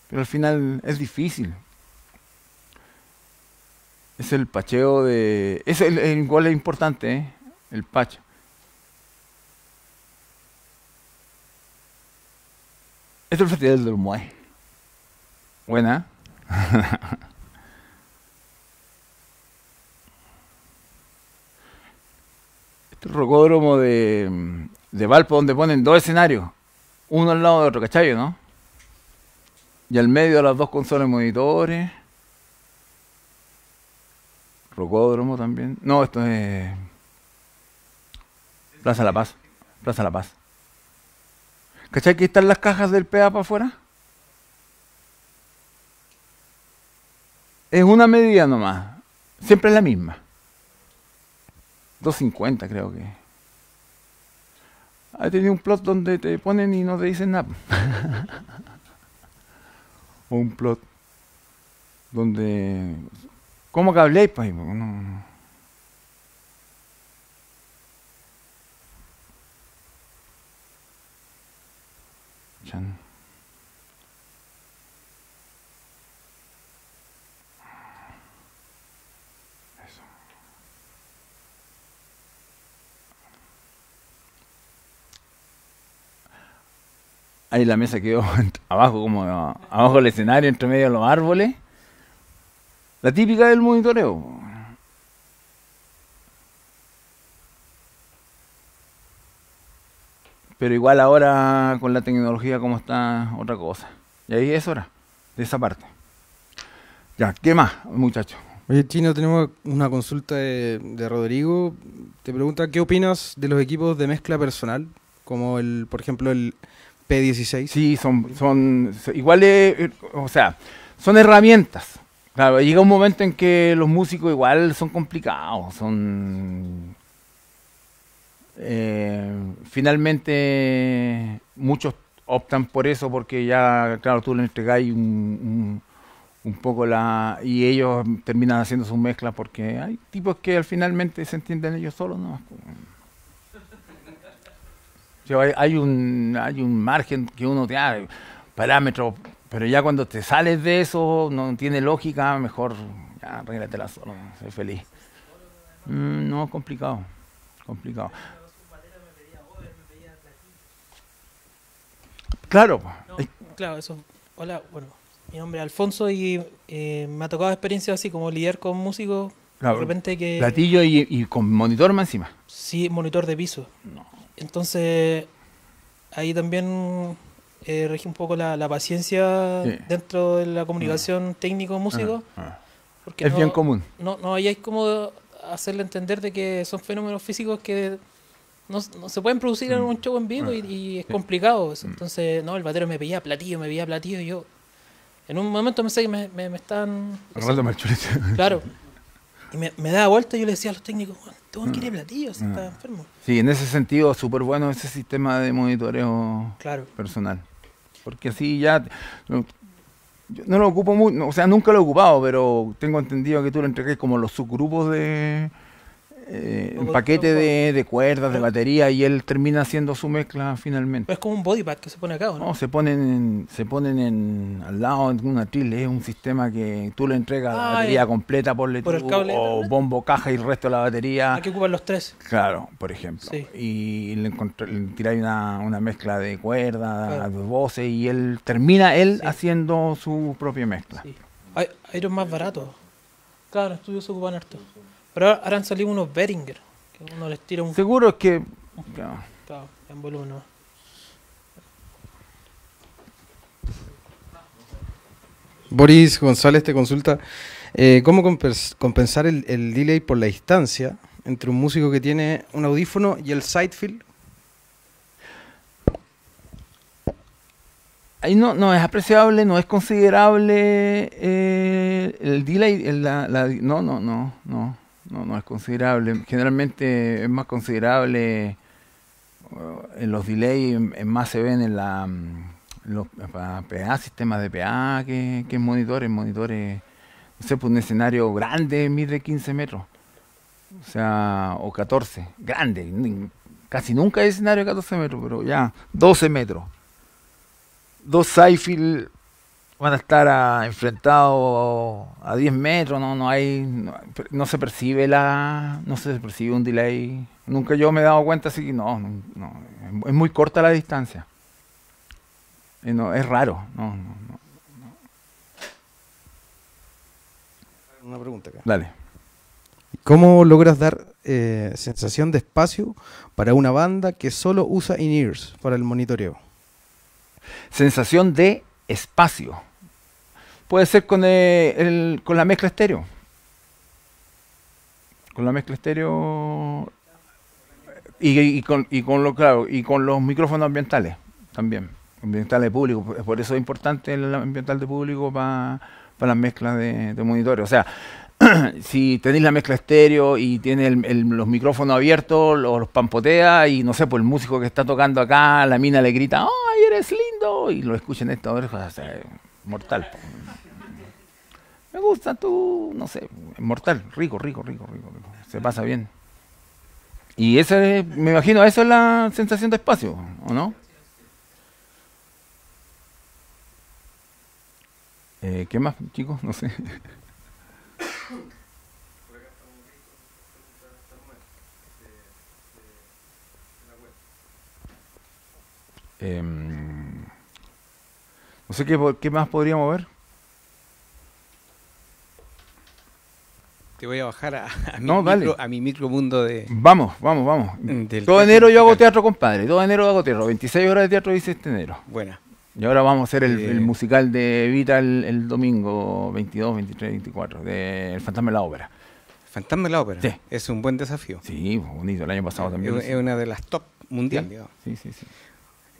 Pero al final es difícil. Es el pacheo de... Es el, el gol es importante, ¿eh? el pacho esto es el festival del Muay. Buena. este es rocódromo de, de Valpo, donde ponen dos escenarios, uno al lado del otro, ¿cachai? ¿No? Y al medio de las dos consolas monitores. Rocódromo también. No, esto es. Plaza La Paz. Plaza La Paz. ¿Cachai que están las cajas del PA para afuera? Es una medida nomás. Siempre es la misma. 250 creo que. Ha tenido un plot donde te ponen y no te dicen nada. o un plot donde... ¿Cómo que habléis? Pues? Ahí la mesa quedó abajo, como abajo del escenario, entre medio de los árboles. La típica del monitoreo. Pero igual ahora con la tecnología como está otra cosa. Y ahí es hora de esa parte. Ya, ¿qué más, muchachos? Oye, Chino, tenemos una consulta de, Rodrigo. Te pregunta, ¿qué opinas de los equipos de mezcla personal? Como, el, por ejemplo, el P16. Sí, son, son iguales, o sea, son herramientas. Claro, llega un momento en que los músicos igual son complicados, son eh, finalmente, muchos optan por eso porque ya, claro, tú le entregáis un, un, poco la... y ellos terminan haciendo su mezcla porque hay tipos que al finalmente se entienden ellos solos, ¿no? hay, un, hay un margen que uno te da parámetros, pero ya cuando te sales de eso, no tiene lógica, mejor ya, regálatela solo, soy feliz. Mm, no, complicado, complicado. Claro. claro, Hola, bueno, mi nombre es Alfonso y eh, me ha tocado experiencia así como lidiar con músicos. de repente que. Platillo y, con monitor más encima. Sí, monitor de piso. No. Entonces, ahí también eh, regí un poco la, paciencia dentro de la comunicación ah. técnico-músico. Ah, ah. es bien común. No, no hay como hacerle entender de que son fenómenos físicos que no, no se pueden producir en mm. un show en vivo y, ah, es complicado mm. Entonces, no, el batero me pedía platillo, me pedía platillo y yo en un momento sé que me, me, están... Claro. Y me, me, daba vuelta y yo le decía a los técnicos, tú este no mm. quieres platillo si está enfermo. Sí, en ese sentido, súper bueno ese sistema de monitoreo personal. Porque así ya... no lo ocupo mucho, o sea, nunca lo he ocupado, pero tengo entendido que tú lo entregues como los subgrupos de eh, un paquete de, cuerdas, de batería y él termina haciendo su mezcla finalmente. es como un body que se pone acá, ¿no? se ponen, se ponen al lado en una atril, es un sistema que tú le entregas la ah, batería completa, por el cable, o bombo, caja y el resto de la batería. que ocupan los tres. Claro, por ejemplo. Y le, tiráis una, mezcla de cuerdas, dos voces y él termina él haciendo su propia mezcla. Hay, más baratos. Claro, estudios se ocupan harto. Pero ahora, han salido unos Beringer, que uno les tira un... Seguro es que... en volumen. Boris González te consulta, eh, ¿cómo compensar el, delay por la distancia entre un músico que tiene un audífono y el sidefield? Ahí no, no es apreciable, no es considerable eh, el delay, no, no, no, no no, no es considerable. Generalmente es más considerable eh, en los delays, más se ven en, la, mm, los PA, sistemas de PA que, que monitores, monitores, no sé, pues un escenario grande mide 15 metros, o sea, o 14, grande, casi nunca hay escenario de 14 metros, pero ya, 12 metros. Dos Seifield van a estar ah, enfrentados a 10 metros, no, no hay, no, se percibe la, no se percibe un delay. Nunca yo me he dado cuenta, así no, es muy corta la distancia. no, es raro, Una pregunta Dale. ¿Cómo logras dar eh, sensación de espacio para una banda que solo usa in-ears para el monitoreo? Sensación de espacio puede ser con, eh, el, con la mezcla estéreo. Con la mezcla estéreo y, con, lo claro, y con los micrófonos ambientales también. Ambientales de público, por eso es importante el ambiental de público para para las mezclas de, de monitores. O sea, si tenéis la mezcla estéreo y tiene el, los micrófonos abiertos, los, pampotea y no sé, pues el músico que está tocando acá, la mina le grita, ¡ay, eres lindo! Y lo escuchan estas O sea, mortal. Me gusta tú, no sé, mortal, rico, rico, rico, rico, Se pasa bien. Y eso me imagino, eso es la sensación de espacio, ¿o no? Eh, ¿Qué más, chicos? No sé. eh, no sé qué, más podríamos ver. Te voy a bajar a, mi, Micro, mundo de. Vamos, vamos, vamos. Todo enero yo hago teatro, compadre. Todo enero hago teatro. 26 horas de teatro dice este enero. Buena. Y ahora vamos a hacer el, eh, musical de Vita el, domingo 22, 23, 24, de El Fantasma de la Ópera. Fantasma de la Ópera. Sí. Es un buen desafío. Sí, bonito. El año pasado eh, también. Es, una de las top mundial, digamos. Sí, sí, sí.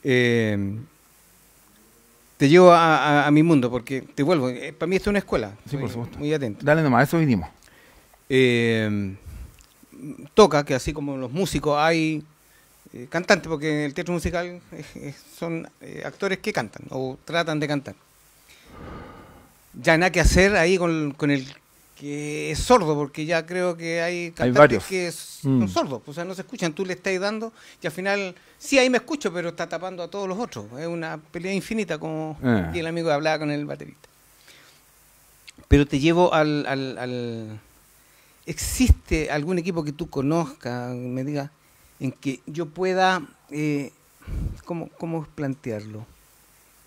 Eh, te llevo a, mi mundo, porque te vuelvo. Eh, para mí esto es una escuela. Sí, por supuesto. Muy atento. Dale nomás, eso vinimos. Eh, toca que así como los músicos hay eh, cantantes, porque en el teatro musical son actores que cantan o tratan de cantar. Ya nada que hacer ahí con el que es sordo, porque ya creo que hay cantantes que mm. son sordos, o sea, no se escuchan, tú le estás dando y al final, sí, ahí me escucho, pero está tapando a todos los otros. Es una pelea infinita, como ah. el amigo hablaba con el baterista. Pero te llevo al, al, ¿Existe algún equipo que tú conozcas, me diga, en que yo pueda... Eh, ¿cómo, plantearlo? las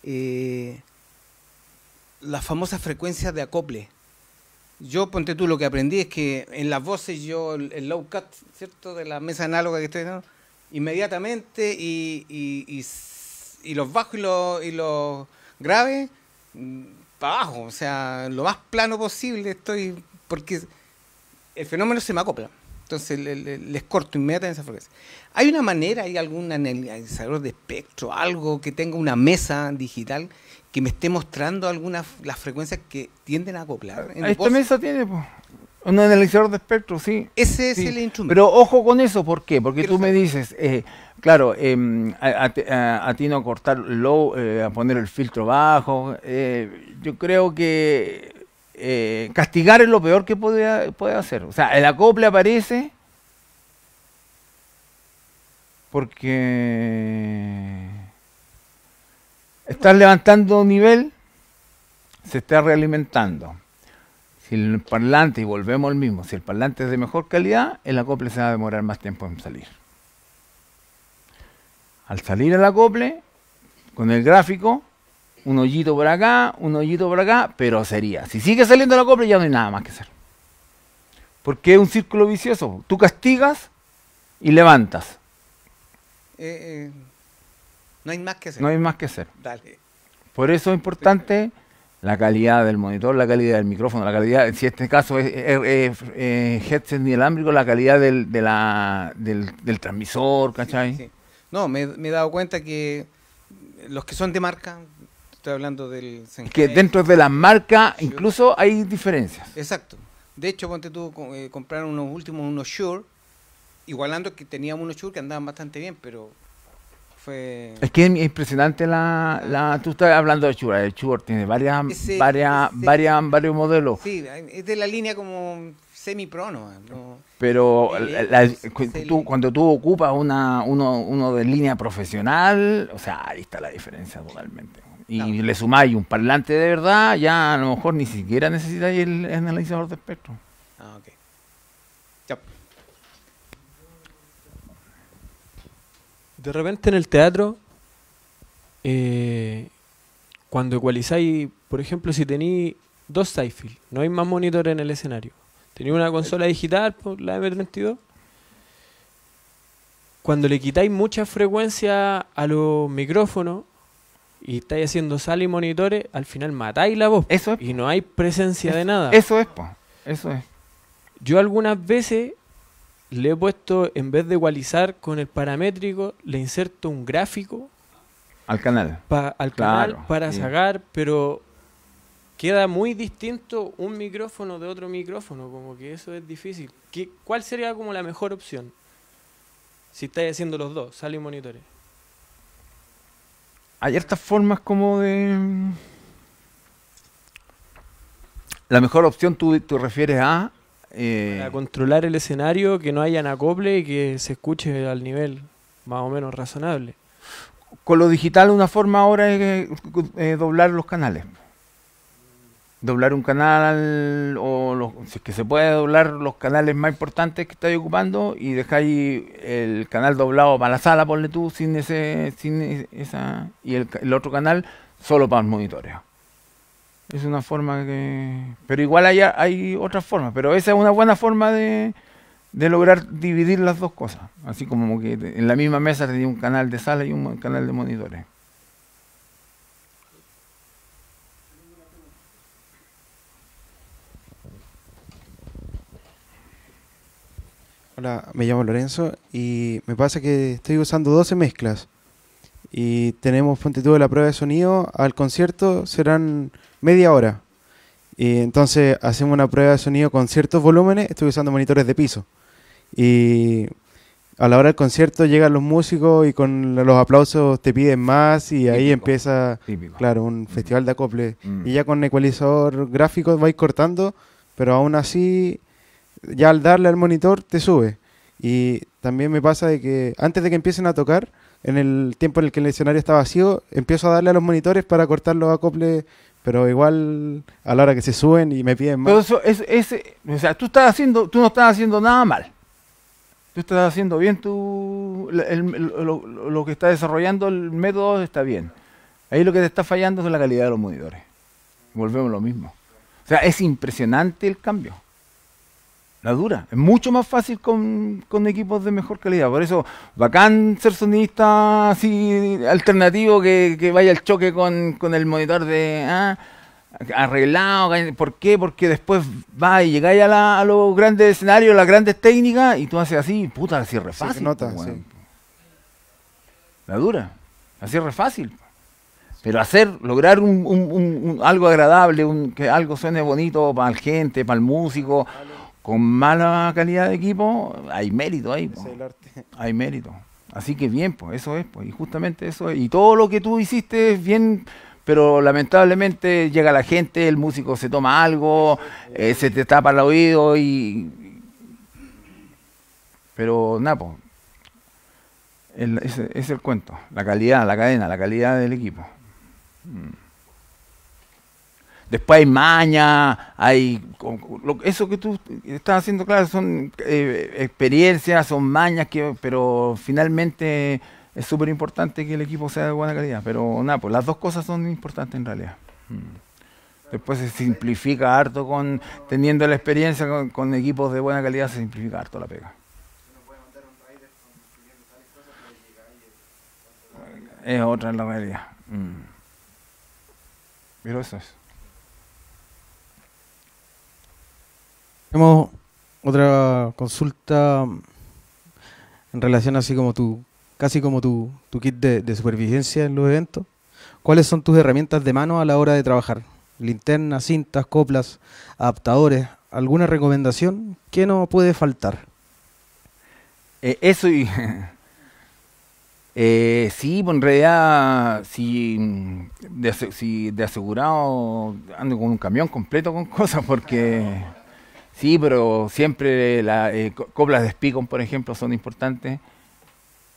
eh, la famosa frecuencia de acople yo, ponte tú, lo que aprendí es que en las voces yo, el, low cut, ¿cierto? De la mesa análoga que estoy dando, inmediatamente y, los bajos y los, y los graves, mm, para abajo, o sea, lo más plano posible estoy, porque el fenómeno se me acopla. Entonces les corto inmediatamente esa frecuencia. ¿Hay una manera, hay algún analizador de espectro, algo que tenga una mesa digital que me esté mostrando algunas las frecuencias que tienden a acoplar? Esta mesa tiene un analizador de espectro, sí. Ese es el instrumento. Pero ojo con eso, ¿por qué? Porque tú me dices, eh, claro, em, a, ti no cortar low, eh, a poner el filtro bajo. Eh, yo creo que eh, castigar es lo peor que puede, hacer. O sea, el acople aparece porque está levantando nivel, se está realimentando. Si el parlante, y volvemos al mismo, si el parlante es de mejor calidad, el acople se va a demorar más tiempo en salir. Al salir el acople, con el gráfico, un hoyito por acá, un hoyito por acá, pero sería. Si sigue saliendo la copia ya no hay nada más que hacer. Porque es un círculo vicioso. Tú castigas y levantas. Eh, eh, no hay más que hacer. No hay más que hacer. Dale. Por eso es importante la calidad del monitor, la calidad del micrófono, la calidad, si este caso es, headset ni alámbrico, la calidad del, del, transmisor, ¿cachai? No, me he dado cuenta que los que son de marca, Estoy hablando del Que dentro de la marca incluso hay diferencias. Exacto. De hecho, ponte tuvo que eh, comprar unos últimos, unos Shure, igualando que teníamos unos Shure que andaban bastante bien, pero fue... Es que es impresionante la, la... Tú estás hablando de Shure, el eh, Shure tiene varias, varias, varias, varios modelos. Sí, es de la línea como semi-pro, Pero cuando tú ocupas una, uno, uno de línea profesional, o sea, ahí está la diferencia totalmente y le sumáis un parlante de verdad, ya a lo mejor ni siquiera necesitáis el, analizador de espectro. Ah, ok. De repente en el teatro, eh, cuando ecualizáis, por ejemplo, si tenéis dos sidefill no hay más monitores en el escenario. Tenéis una consola digital, por pues, la M32. Cuando le quitáis mucha frecuencia a los micrófonos, y estáis haciendo sal y monitores, al final matáis la voz. Eso Y no hay presencia de nada. Eso es, po. Eso es. Yo algunas veces le he puesto, en vez de igualizar con el paramétrico, le inserto un gráfico. Al canal. al canal para sacar, pero queda muy distinto un micrófono de otro micrófono, como que eso es difícil. ¿Qué, ¿Cuál sería como la mejor opción? Si estáis haciendo los dos, sal y monitores hay estas formas como de... La mejor opción tú te refieres a... Eh, controlar el escenario, que no haya acople y que se escuche al nivel más o menos razonable. Con lo digital una forma ahora es eh, doblar los canales doblar un canal o los, si es que se puede doblar los canales más importantes que estáis ocupando y dejáis el canal doblado para la sala, ponle tú, sin ese, sin esa, y el, otro canal solo para los monitores. Es una forma que... Pero igual hay, hay otras formas, pero esa es una buena forma de, de lograr dividir las dos cosas. Así como que en la misma mesa tenía un canal de sala y un canal de monitores. Hola, me llamo Lorenzo y me pasa que estoy usando 12 mezclas. Y tenemos, fuente de la prueba de sonido. Al concierto serán media hora. Y entonces hacemos una prueba de sonido con ciertos volúmenes. Estoy usando monitores de piso. Y a la hora del concierto llegan los músicos y con los aplausos te piden más y ahí empieza, claro, un festival de acople. Mm. Y ya con ecualizador gráfico vais cortando, pero aún así ya al darle al monitor te sube. Y también me pasa de que antes de que empiecen a tocar, en el tiempo en el que el escenario está vacío, empiezo a darle a los monitores para cortar los acoples, pero igual a la hora que se suben y me piden más. Pero eso es, o sea, tú, estás haciendo, tú no estás haciendo nada mal. Tú estás haciendo bien tu, lo, que está desarrollando el método está bien. Ahí lo que te está fallando es la calidad de los monitores. Volvemos lo mismo. O sea, es impresionante el cambio la dura. Es mucho más fácil con, equipos de mejor calidad. Por eso, bacán ser sonista así alternativo que, que vaya al choque con, el monitor de ah, arreglado. ¿Por qué? Porque después va y llegáis a, los grandes escenarios, las grandes técnicas, y tú haces así, puta, así re fácil. Pues, la dura. Así cierre fácil. Pero hacer, lograr un, algo agradable, que algo suene bonito para la gente, para el músico, con mala calidad de equipo, hay mérito ahí. Hay mérito. Así que bien, pues eso es, pues, y justamente eso es. Y todo lo que tú hiciste es bien, pero lamentablemente llega la gente, el músico se toma algo, eh, se te tapa el oído y... Pero nada, pues, es el cuento, la calidad, la cadena, la calidad del equipo. Mm. Después hay maña, hay... eso que tú estás haciendo, claro, son eh, experiencias, son mañas, que, pero finalmente es súper importante que el equipo sea de buena calidad. Pero nada, pues las dos cosas son importantes en realidad. Mm. Después se simplifica harto con, teniendo la experiencia con, equipos de buena calidad, se simplifica harto la pega. Es otra en la realidad. Mm. Pero eso es. Tenemos otra consulta en relación así como tu, casi como tu, tu kit de, supervivencia en los eventos. ¿Cuáles son tus herramientas de mano a la hora de trabajar? Linternas, cintas, coplas, adaptadores. ¿Alguna recomendación? ¿Qué no puede faltar? Eh, eso y... Eh, sí, pues en realidad, si de, asegurado ando con un camión completo con cosas, porque Sí, pero siempre las eh, coplas de Spicon, por ejemplo, son importantes.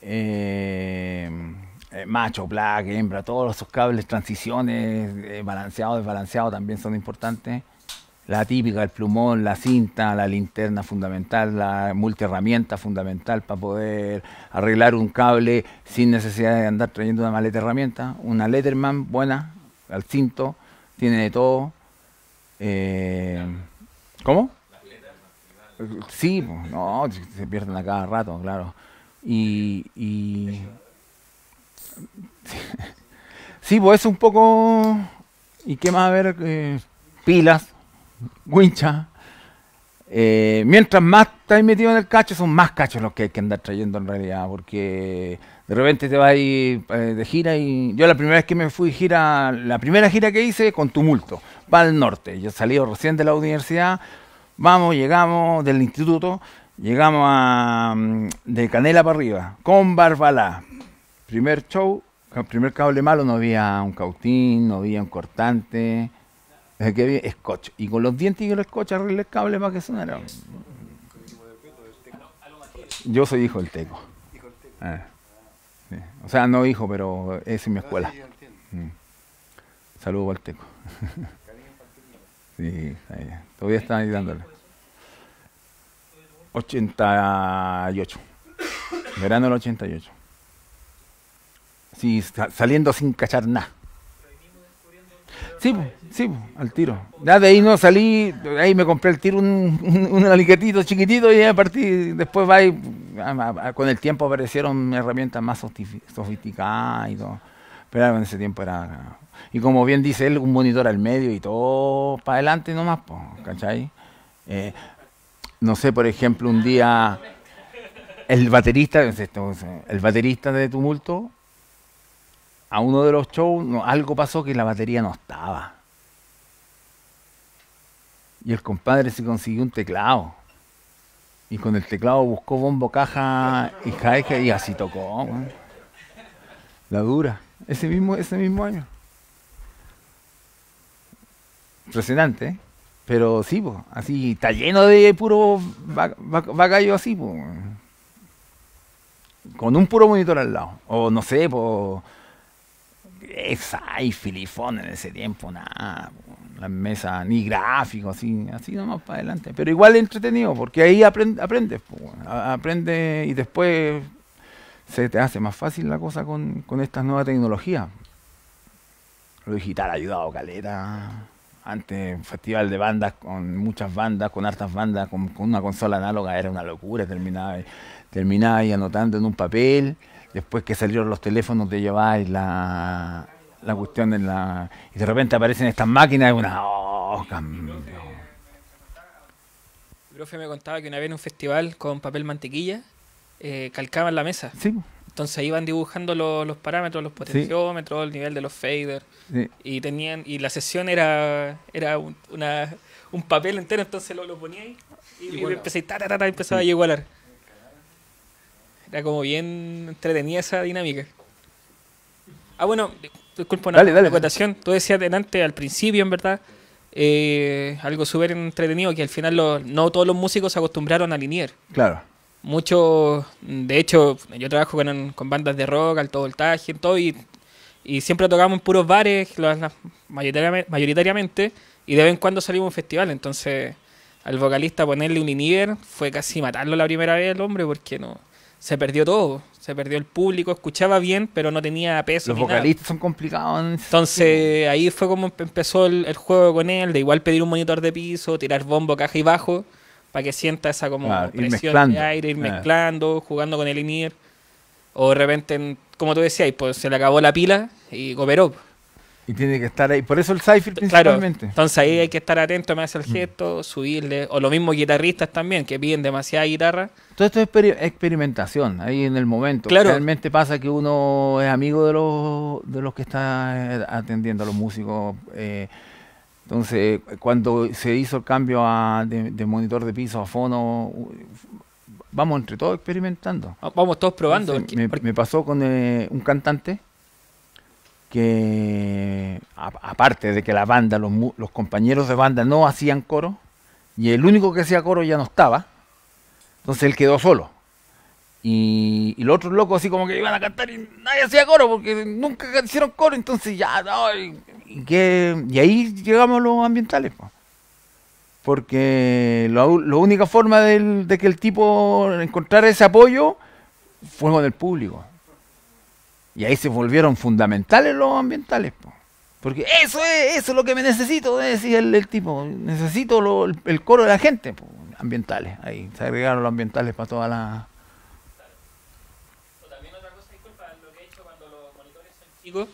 Eh, eh, macho, black, hembra, todos esos cables, transiciones, balanceado, desbalanceado también son importantes. La típica, el plumón, la cinta, la linterna fundamental, la multiherramienta fundamental para poder arreglar un cable sin necesidad de andar trayendo una maleta herramienta. Una Letterman buena, al cinto, tiene de todo. ¿Cómo? Sí, pues, no, se pierden a cada rato, claro. Y. sí, pues es un poco. ¿Y qué más? A ver, eh, pilas, wincha. Eh, mientras más estás metido en el cacho, son más cachos los que hay que andar trayendo en realidad, porque de repente te vas ir eh, de gira y yo la primera vez que me fui gira, la primera gira que hice con tumulto, para el norte. Yo salí recién de la universidad, Vamos, llegamos del instituto, llegamos a, mm, de Canela para arriba, con Barbalá. Primer show, primer cable malo, no había un cautín, no había un cortante, que había scotch. Y con los dientes y el scotch arreglé el cable para que sonara. Yo soy hijo del teco. Ah, o sea, no hijo, pero es en mi escuela. Ah, mm. Saludos al teco. Sí, todavía están ahí dándole. 88. Verano del 88. Sí, saliendo sin cachar nada. Sí, sí, al tiro. Ya de ahí no salí, de ahí me compré el tiro un, un, chiquitito y a partir, después va y, con el tiempo aparecieron herramientas más sofisticadas y todo. Pero en ese tiempo era y como bien dice él, un monitor al medio y todo para adelante nomás, ¿cachai? Eh, no sé, por ejemplo, un día el baterista, el baterista de Tumulto, a uno de los shows, algo pasó que la batería no estaba. Y el compadre se consiguió un teclado. Y con el teclado buscó bombo, caja y jaeja y así tocó. La dura. Ese mismo, ese mismo año. Impresionante, Pero sí, así, está lleno de puro bagallo así, Con un puro monitor al lado. O no sé, pues. y filifón en ese tiempo, nada. la Las mesas, ni gráficos, así, así nomás para adelante. Pero igual entretenido, porque ahí aprendes, Aprende y después se te hace más fácil la cosa con, con estas nuevas tecnologías. Lo digital ha ayudado, caleta antes, un festival de bandas con muchas bandas, con hartas bandas, con, una consola análoga, era una locura. Terminaba, terminaba ahí anotando en un papel. Después que salieron los teléfonos, de lleváis la, la cuestión en la. Y de repente aparecen estas máquinas y una. ¡Oh, cambio! Mm, El profe me contaba que una vez en un festival con papel mantequilla eh, calcaban la mesa. Sí. Entonces iban dibujando los parámetros, los potenciómetros, el nivel de los faders. Y tenían y la sesión era era un, una, un papel entero, entonces lo, lo ponía ahí y, empecé, empezaba a igualar. Era como bien entretenida esa dinámica. Ah, bueno, disculpa una, dale, acotación. Tú decías delante al principio, en verdad, eh, algo súper entretenido que al final no todos los músicos se acostumbraron a Linier. Claro muchos, de hecho, yo trabajo con, bandas de rock, alto voltaje, todo, y, y siempre tocamos en puros bares, mayoritariamente, y de vez en cuando salimos a un festival, entonces al vocalista ponerle un iniver fue casi matarlo la primera vez el hombre porque no se perdió todo, se perdió el público, escuchaba bien, pero no tenía peso. Los vocalistas son complicados. Entonces ahí fue como empezó el, el juego con él, de igual pedir un monitor de piso, tirar bombo, caja y bajo para que sienta esa como presión de aire, ir eh. mezclando, jugando con el INIR. O de repente, como tú decías, pues se le acabó la pila y cooperó. Y tiene que estar ahí. Por eso el Cypher principalmente. entonces ahí hay que estar atento, me hace el mm. gesto, subirle. O lo mismo guitarristas también, que piden demasiada guitarra. Todo esto es experimentación, ahí en el momento. Realmente pasa que uno es amigo de los, de los que están eh, atendiendo a los músicos. Eh, entonces, cuando se hizo el cambio a, de, monitor de piso a fono, vamos entre todos experimentando. Ah, vamos todos probando. me, pasó con eh, un cantante que, aparte de que la banda, los, los compañeros de banda no hacían coro, y el único que hacía coro ya no estaba, entonces él quedó solo. Y, los otros locos así como que iban a cantar y nadie hacía coro porque nunca hicieron coro, entonces ya, y, que, y ahí llegamos los ambientales. Porque la, la, única forma de que el tipo encontrara ese apoyo fue con el público. Y ahí se volvieron fundamentales los ambientales. Porque eso es, eso lo que me necesito, eh, decía el, el tipo. Necesito el, coro de la gente. Ambientales. Ahí se agregaron los ambientales para todas las... también otra cosa, disculpa, lo que he hecho cuando los monitores son chicos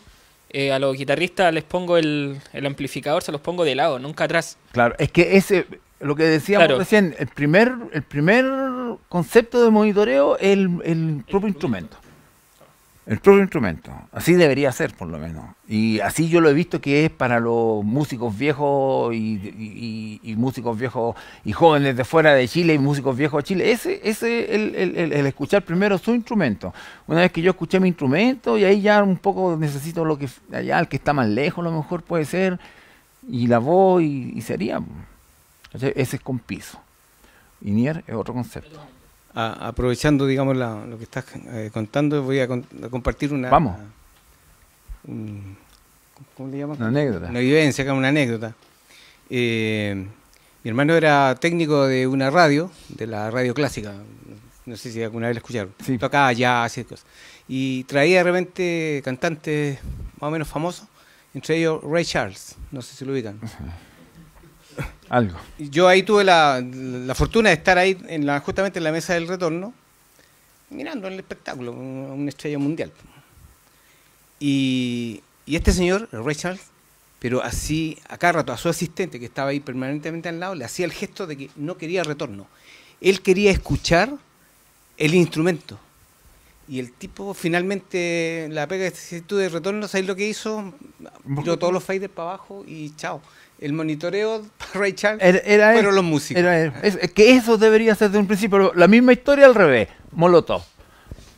eh, a los guitarristas les pongo el, amplificador, se los pongo de lado, nunca atrás. Claro, es que ese, lo que decíamos recién, el primer, el primer concepto de monitoreo es el, el propio instrumento el propio instrumento. Así debería ser, por lo menos. Y así yo lo he visto que es para los músicos viejos y, músicos viejos y jóvenes de fuera de Chile y músicos viejos de Chile. Ese es el, escuchar primero su instrumento. Una vez que yo escuché mi instrumento y ahí ya un poco necesito lo que allá, el que está más lejos, lo mejor puede ser, y la voz y, sería. Pues. Ese es con piso. Inier es otro concepto aprovechando, digamos, lo que estás eh, contando, voy a, compartir una... Vamos. ¿Cómo le Una anécdota. Una vivencia, una anécdota. Eh, mi hermano era técnico de una radio, de la radio clásica. No sé si alguna vez la escucharon. Sí. Tocaba ya, así cosas. Y traía de repente cantantes más o menos famosos, entre ellos Ray Charles. No sé si lo ubican. Algo. Yo ahí tuve la, fortuna de estar ahí en la, justamente en la mesa del retorno, mirando el espectáculo, una estrella mundial. Y, este señor, Richard, pero así, a cada rato, a su asistente que estaba ahí permanentemente al lado, le hacía el gesto de que no quería retorno. Él quería escuchar el instrumento. Y el tipo finalmente, la pega de de retorno, sabes lo que hizo? Yo todos los faders para abajo y chao el monitoreo Ray era, era los músicos. Es, que eso debería ser de un principio. La misma historia al revés. Molotov.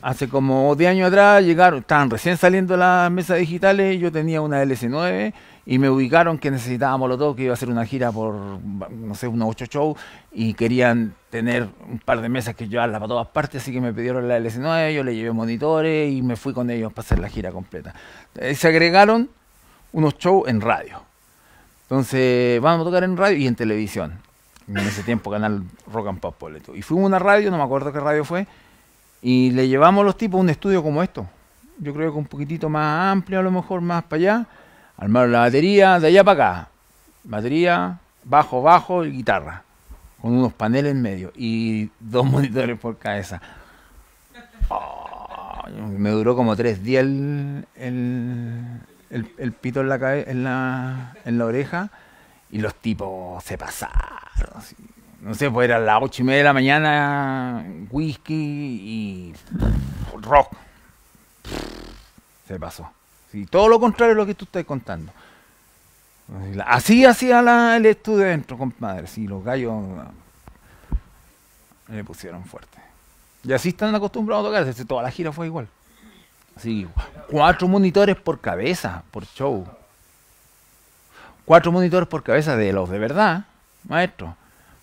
Hace como 10 años atrás llegaron, estaban recién saliendo las mesas digitales, yo tenía una lc 9 y me ubicaron que necesitaba Molotov, que iba a hacer una gira por, no sé, unos 8 shows y querían tener un par de mesas que llevarla para todas partes, así que me pidieron la lc 9 yo le llevé monitores y me fui con ellos para hacer la gira completa. Eh, se agregaron unos shows en radio entonces, vamos a tocar en radio y en televisión. En ese tiempo, canal Rock and Pop, Y fuimos a una radio, no me acuerdo qué radio fue, y le llevamos los tipos un estudio como esto. Yo creo que un poquitito más amplio, a lo mejor más para allá. Armaron la batería, de allá para acá. Batería, bajo, bajo y guitarra. Con unos paneles en medio y dos monitores por cabeza. me duró como tres días el el, pito en la, en, la, en la oreja y los tipos se pasaron. No sé, pues era las ocho y media de la mañana, whisky y rock. Se pasó. todo lo contrario de lo que tú estás contando. Así hacía el estudio dentro, compadre. si los gallos le eh, pusieron fuerte. Y así están acostumbrados a tocar. toda la gira fue igual. Sí, cuatro monitores por cabeza, por show. Cuatro monitores por cabeza de los de verdad, maestro.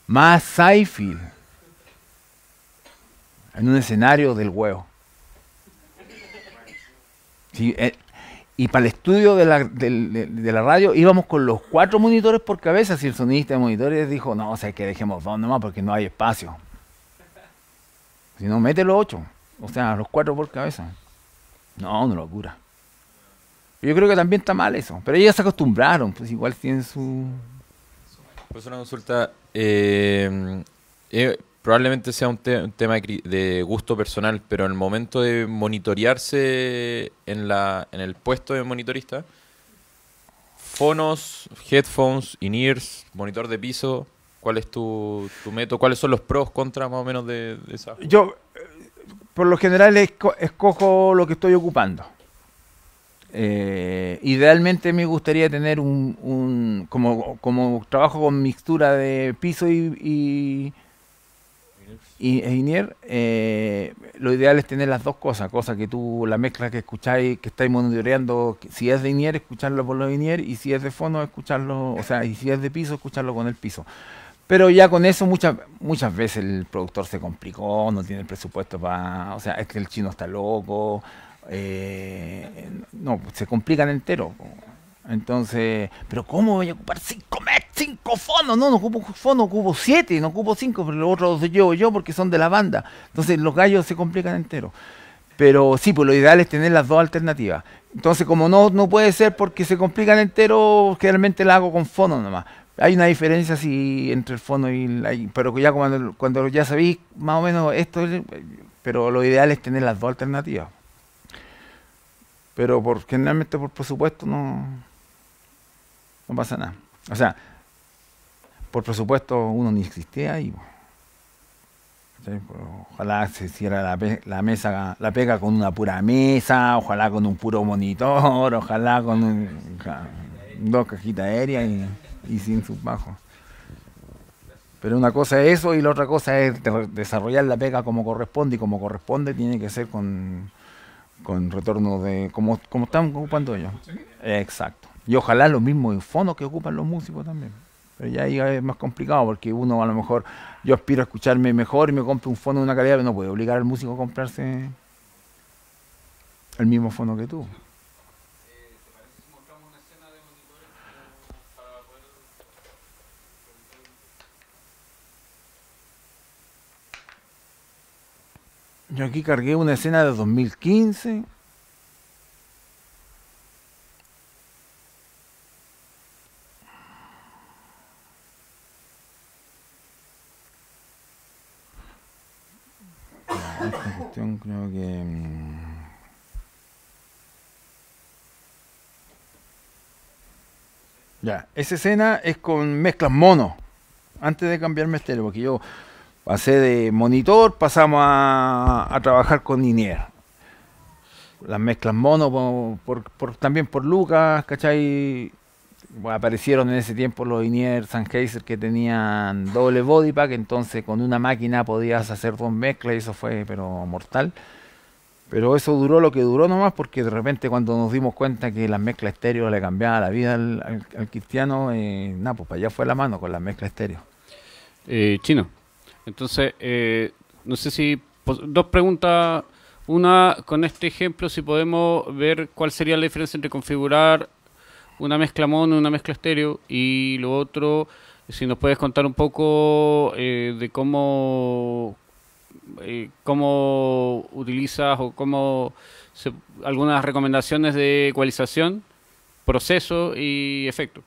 Más saifil En un escenario del huevo. Eh, y para el estudio de la, radio íbamos con los cuatro monitores por cabeza. Si el sonista de monitores dijo, no, o sea, que dejemos dos nomás porque no hay espacio. Si no, mete los ocho. O sea, los cuatro por cabeza. No, una locura. Yo creo que también está mal eso. Pero ellos se acostumbraron, pues igual tienen su. Pues una consulta. Eh, eh, probablemente sea un, tema de gusto personal, pero en el momento de monitorearse en, la, en el puesto de monitorista, fonos, headphones, in-ears, monitor de piso, ¿cuál es tu, método? ¿Cuáles son los pros, contras más o menos de, de esa? Yo por lo general escojo lo que estoy ocupando. Eh, idealmente me gustaría tener un, como, trabajo con mixtura de piso y, y, e inier, eh, lo ideal es tener las dos cosas, cosa que tú, la mezcla que escucháis, que estáis monitoreando, si es de inier, escucharlo por los inier, y si es de fondo, escucharlo, o sea, y si es de piso, escucharlo con el piso. Pero ya con eso muchas, muchas veces el productor se complicó, no tiene el presupuesto para... O sea, es que el chino está loco. Eh, no, se complican entero. Entonces, pero ¿cómo voy a ocupar 5 cinco fonos? No, no ocupo fonos, ocupo siete no ocupo cinco pero los otros los llevo yo porque son de la banda. Entonces los gallos se complican entero. Pero sí, pues lo ideal es tener las dos alternativas. Entonces, como no, no puede ser porque se complican entero, generalmente la hago con fono nomás. Hay una diferencia así entre el fondo y la, pero ya cuando, ya sabéis más o menos esto, eh, pero lo ideal es tener las dos alternativas. Pero por, generalmente por presupuesto no, no pasa nada. O sea, por presupuesto uno ni existía ahí. Ojalá se cierra la, la, mesa, la pega con una pura mesa, ojalá con un puro monitor, ojalá con dos cajitas aéreas y y sin sus bajos, Pero una cosa es eso y la otra cosa es desarrollar la pega como corresponde y como corresponde tiene que ser con, con retorno de como, como están ocupando ellos. Exacto. Y ojalá los mismos fonos que ocupan los músicos también. Pero ya ahí es más complicado porque uno a lo mejor, yo aspiro a escucharme mejor y me compro un fondo de una calidad, pero no puede obligar al músico a comprarse el mismo fondo que tú. Yo aquí cargué una escena de 2015. creo que... Mm, ya, esa escena es con mezclas mono. Antes de cambiarme estéreo, porque yo pasé de monitor, pasamos a, trabajar con Inier. Las mezclas mono, también por Lucas, ¿cachai? aparecieron en ese tiempo los Inier Sennheiser que tenían doble body pack, entonces con una máquina podías hacer dos mezclas y eso fue, pero mortal. Pero eso duró lo que duró nomás, porque de repente cuando nos dimos cuenta que las mezclas estéreo le cambiaba la vida al, cristiano, eh, nada, pues para allá fue la mano con las mezclas estéreo. Eh, chino, entonces, eh, no sé si pues, dos preguntas. Una, con este ejemplo, si podemos ver cuál sería la diferencia entre configurar una mezcla mono y una mezcla estéreo. Y lo otro, si nos puedes contar un poco eh, de cómo, eh, cómo utilizas o cómo algunas recomendaciones de ecualización, proceso y efecto.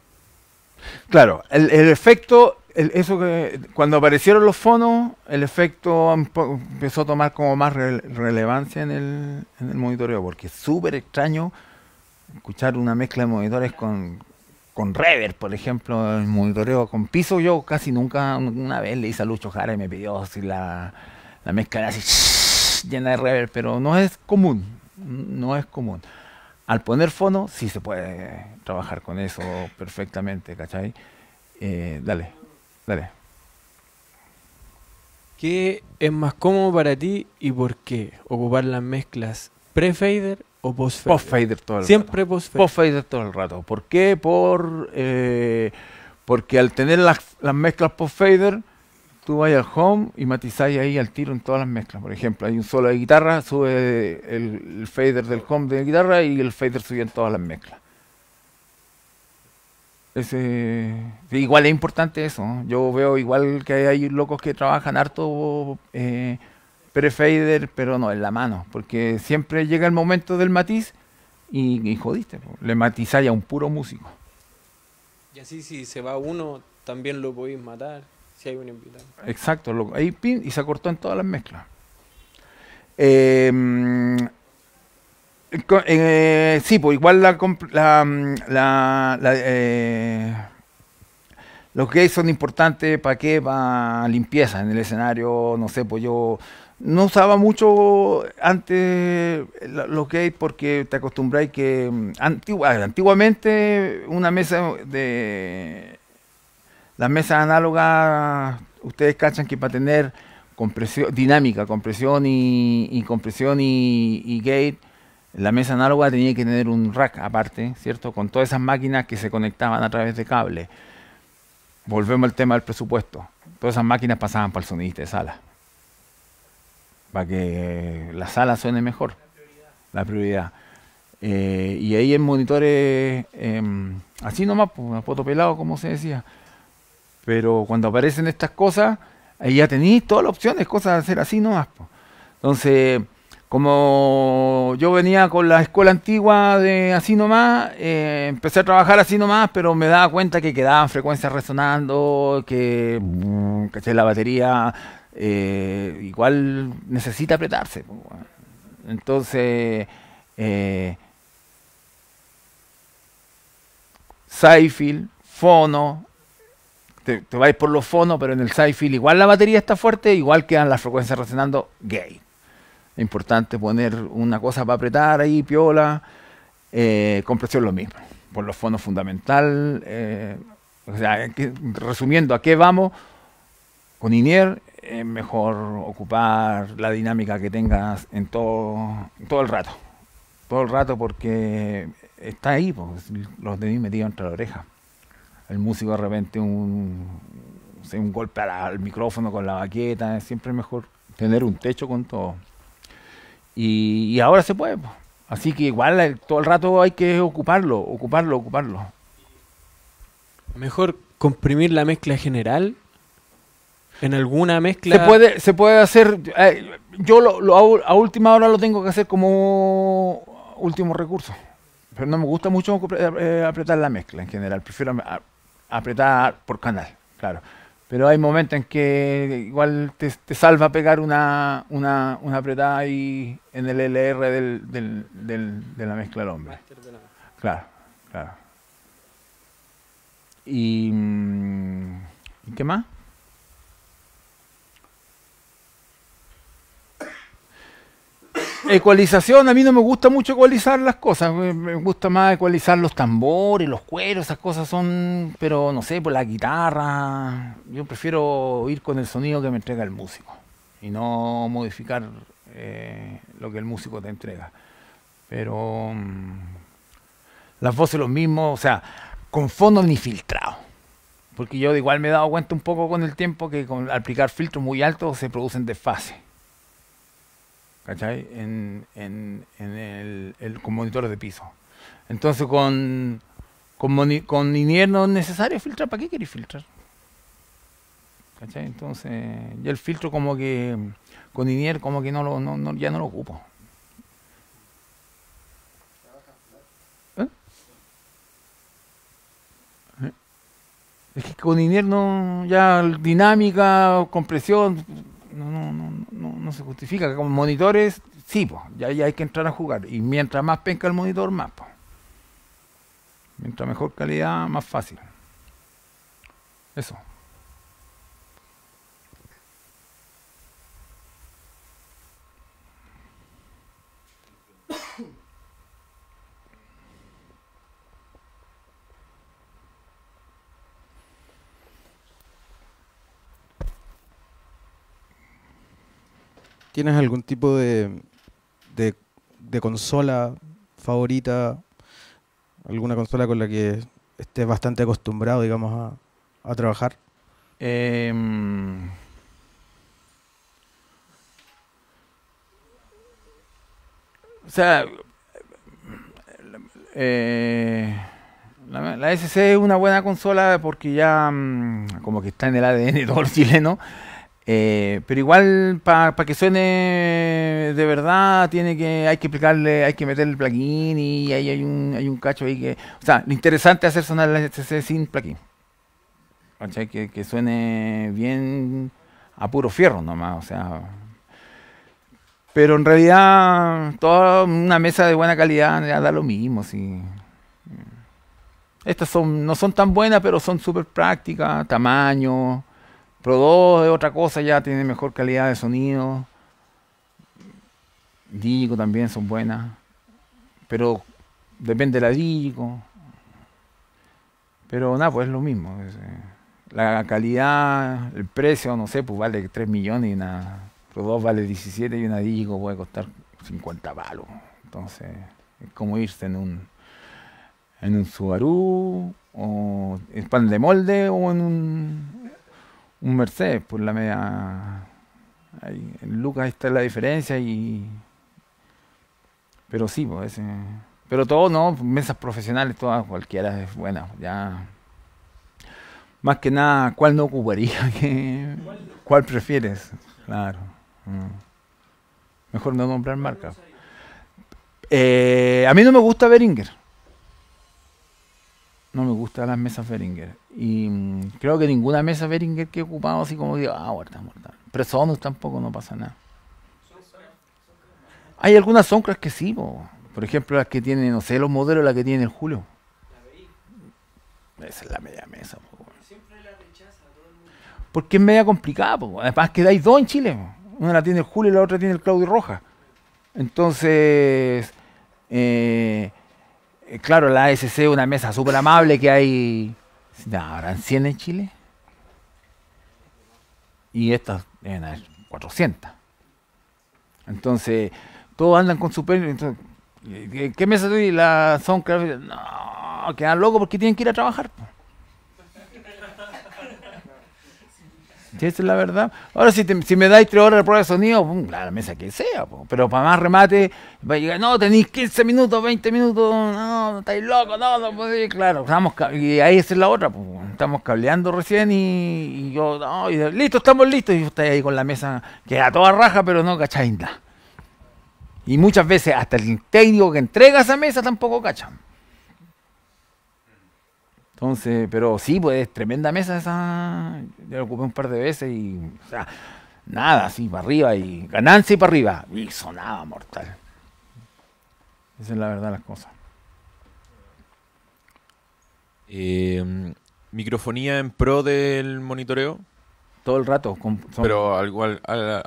Claro, el, efecto, eso que cuando aparecieron los fonos, el efecto empezó a tomar como más relevancia en el, en el monitoreo, porque es súper extraño escuchar una mezcla de monitores con, con rever, por ejemplo, el monitoreo con piso, yo casi nunca, una vez le hice a Lucho Jara y me pidió si la, la mezcla así llena de rever, pero no es común, no es común al poner fono, sí se puede trabajar con eso perfectamente, ¿cachai? Eh, dale, dale. ¿Qué es más cómodo para ti y por qué? ¿Ocupar las mezclas pre-fader o post-fader? Post-fader todo el Siempre rato. Siempre post-fader. todo el rato. ¿Por qué? Por, eh, porque al tener las, las mezclas post-fader tú vas al home y matizáis ahí al tiro en todas las mezclas. Por ejemplo, hay un solo de guitarra, sube el, fader del home de guitarra y el fader sube en todas las mezclas. Ese, igual es importante eso. Yo veo igual que hay locos que trabajan harto eh, pre-fader, pero no en la mano, porque siempre llega el momento del matiz y, y jodiste, le matizáis a un puro músico. Y así si se va uno, también lo podéis matar. Exacto, ahí pin, y se cortó en todas las mezclas. Em, eh, sí, pues igual la, la, la, eh, los gays son importantes para qué, va limpieza en el escenario, no sé, pues yo no usaba mucho antes los gays porque te acostumbráis que mm, antiguamente una mesa de las mesas análogas, ustedes cachan que para tener compresión, dinámica, compresión y, compresión y, gate, la mesa análoga tenía que tener un rack aparte, ¿cierto? Con todas esas máquinas que se conectaban a través de cable. Volvemos al tema del presupuesto. Todas esas máquinas pasaban para el sonidista de sala. Para que eh, la sala suene mejor. La prioridad. Eh, y ahí en monitores, em, así nomás, pues, foto pelado, como se decía pero cuando aparecen estas cosas, ahí ya tenéis todas las opciones, cosas de hacer así nomás. Entonces, como yo venía con la escuela antigua de así nomás, eh, empecé a trabajar así nomás, pero me daba cuenta que quedaban frecuencias resonando, que mm, caché, la batería eh, igual necesita apretarse. Entonces, eh, Fono, te, vais por los fonos, pero en el side igual la batería está fuerte, igual quedan las frecuencias resonando gay. Es Importante poner una cosa para apretar ahí, piola. Eh, compresión lo mismo, por los fondos fundamental. Eh, o sea, resumiendo, ¿a qué vamos? Con INIER es mejor ocupar la dinámica que tengas en todo, todo el rato. Todo el rato porque está ahí, pues, los de mí metidos entre la oreja el músico de repente un, un golpe al micrófono con la baqueta, es mejor tener un techo con todo. Y, ahora se puede. Así que igual eh, todo el rato hay que ocuparlo, ocuparlo, ocuparlo. Mejor comprimir la mezcla general en alguna mezcla. Se puede, se puede hacer. Eh, yo lo, a última hora lo tengo que hacer como último recurso. Pero no me gusta mucho eh, apretar la mezcla en general. Prefiero apretar por canal, claro. Pero hay momentos en que igual te, salva pegar una, una, una, apretada ahí en el LR del, de la mezcla al hombre. Claro, claro. ¿Y mm, qué más? ecualización, a mí no me gusta mucho ecualizar las cosas, me gusta más ecualizar los tambores, los cueros, esas cosas son, pero no sé, por pues la guitarra, yo prefiero ir con el sonido que me entrega el músico y no modificar eh, lo que el músico te entrega. Pero mm, las voces los mismos, o sea, con fondo ni filtrado Porque yo igual me he dado cuenta un poco con el tiempo que con aplicar filtros muy altos se producen desfases. ¿cachai? En, en, el, con monitores de piso. Entonces, con, con, con es necesario filtrar, ¿para qué queréis filtrar? ¿Cachai? Entonces, ya el filtro como que con INIER como que no lo, no, ya no lo ocupo. ¿Eh? ¿Eh? Es que con INIER ya dinámica, compresión, no, no, no, no, no se justifica. Como monitores, sí, pues, ya, hay que entrar a jugar. Y mientras más penca el monitor, más. Mientras mejor calidad, más fácil. Eso. ¿Tienes algún tipo de, de, consola favorita? ¿Alguna consola con la que estés bastante acostumbrado, digamos, a, trabajar? Em, o sea, eh, la, SC es una buena consola porque ya mm, como que está en el ADN de todo el chileno. Eh, pero igual para que suene de verdad tiene que hay que explicarle, hay que meter el plugin y ahí hay un, hay un cacho ahí que... O sea, lo interesante es hacer sonar la STC sin plugin. sea Que, que suene bien a puro fierro nomás, o sea... Pero en realidad toda una mesa de buena calidad da lo mismo, sí. Estas son, no son tan buenas, pero son súper prácticas, tamaño, Pro 2 es otra cosa, ya tiene mejor calidad de sonido. digo también son buenas. Pero depende de la Digico. Pero nada, pues es lo mismo. Eh, la calidad, el precio, no sé, pues vale 3 millones y una Pro 2 vale 17 y una Digico puede costar 50 palos. Entonces, es como irse en un en un Subaru o en pan de molde o en un un Mercedes por pues, la media. Ahí, en Lucas está la diferencia y. Pero sí, pues. Pero todo, no, mesas profesionales, todas, cualquiera es buena, ya. Más que nada, ¿cuál no ocuparía? ¿Cuál prefieres? Claro. Mm. Mejor no nombrar marca. Eh, a mí no me gusta Beringer no me gustan las mesas Beringer. Y mm, creo que ninguna mesa Beringer que he ocupado así como digo, ah, guarda, muerta. Pero Sonos tampoco no pasa nada. Hay algunas soncras que sí, por ejemplo las que tienen, no sé, los modelos, las que tiene el Julio. Esa es la media mesa. Siempre la rechaza Porque es media complicada. Po. Además que hay dos en Chile. Una la tiene el Julio y la otra tiene el Claudio Roja. Entonces, eh, eh, claro, la ASC, es una mesa súper amable que hay. ¿Habrán 100 en Chile? Y estas deben 400. Entonces, todos andan con su pelo. ¿Qué mesa estoy? La Soundcraft. No, quedan locos porque tienen que ir a trabajar. esa es la verdad. Ahora, si, si me dais tres horas de prueba de sonido, la mesa que sea, pero para más remate, no, tenéis 15 minutos, 20 minutos, no, estáis locos, no, no claro, estamos, y ahí esa es la otra, estamos cableando recién y, yo, no, listo, estamos listos, y estáis ahí con la mesa, que a toda raja, pero no cacháis Y muchas veces hasta el técnico que entrega esa mesa tampoco cachan. Entonces, pero sí, pues tremenda mesa esa. Ya la ocupé un par de veces y, o sea, nada, así para arriba y ganancia y para arriba. Y sonaba mortal. Esa es la verdad de las cosas. Eh, ¿Microfonía en pro del monitoreo? Todo el rato. Pero algo,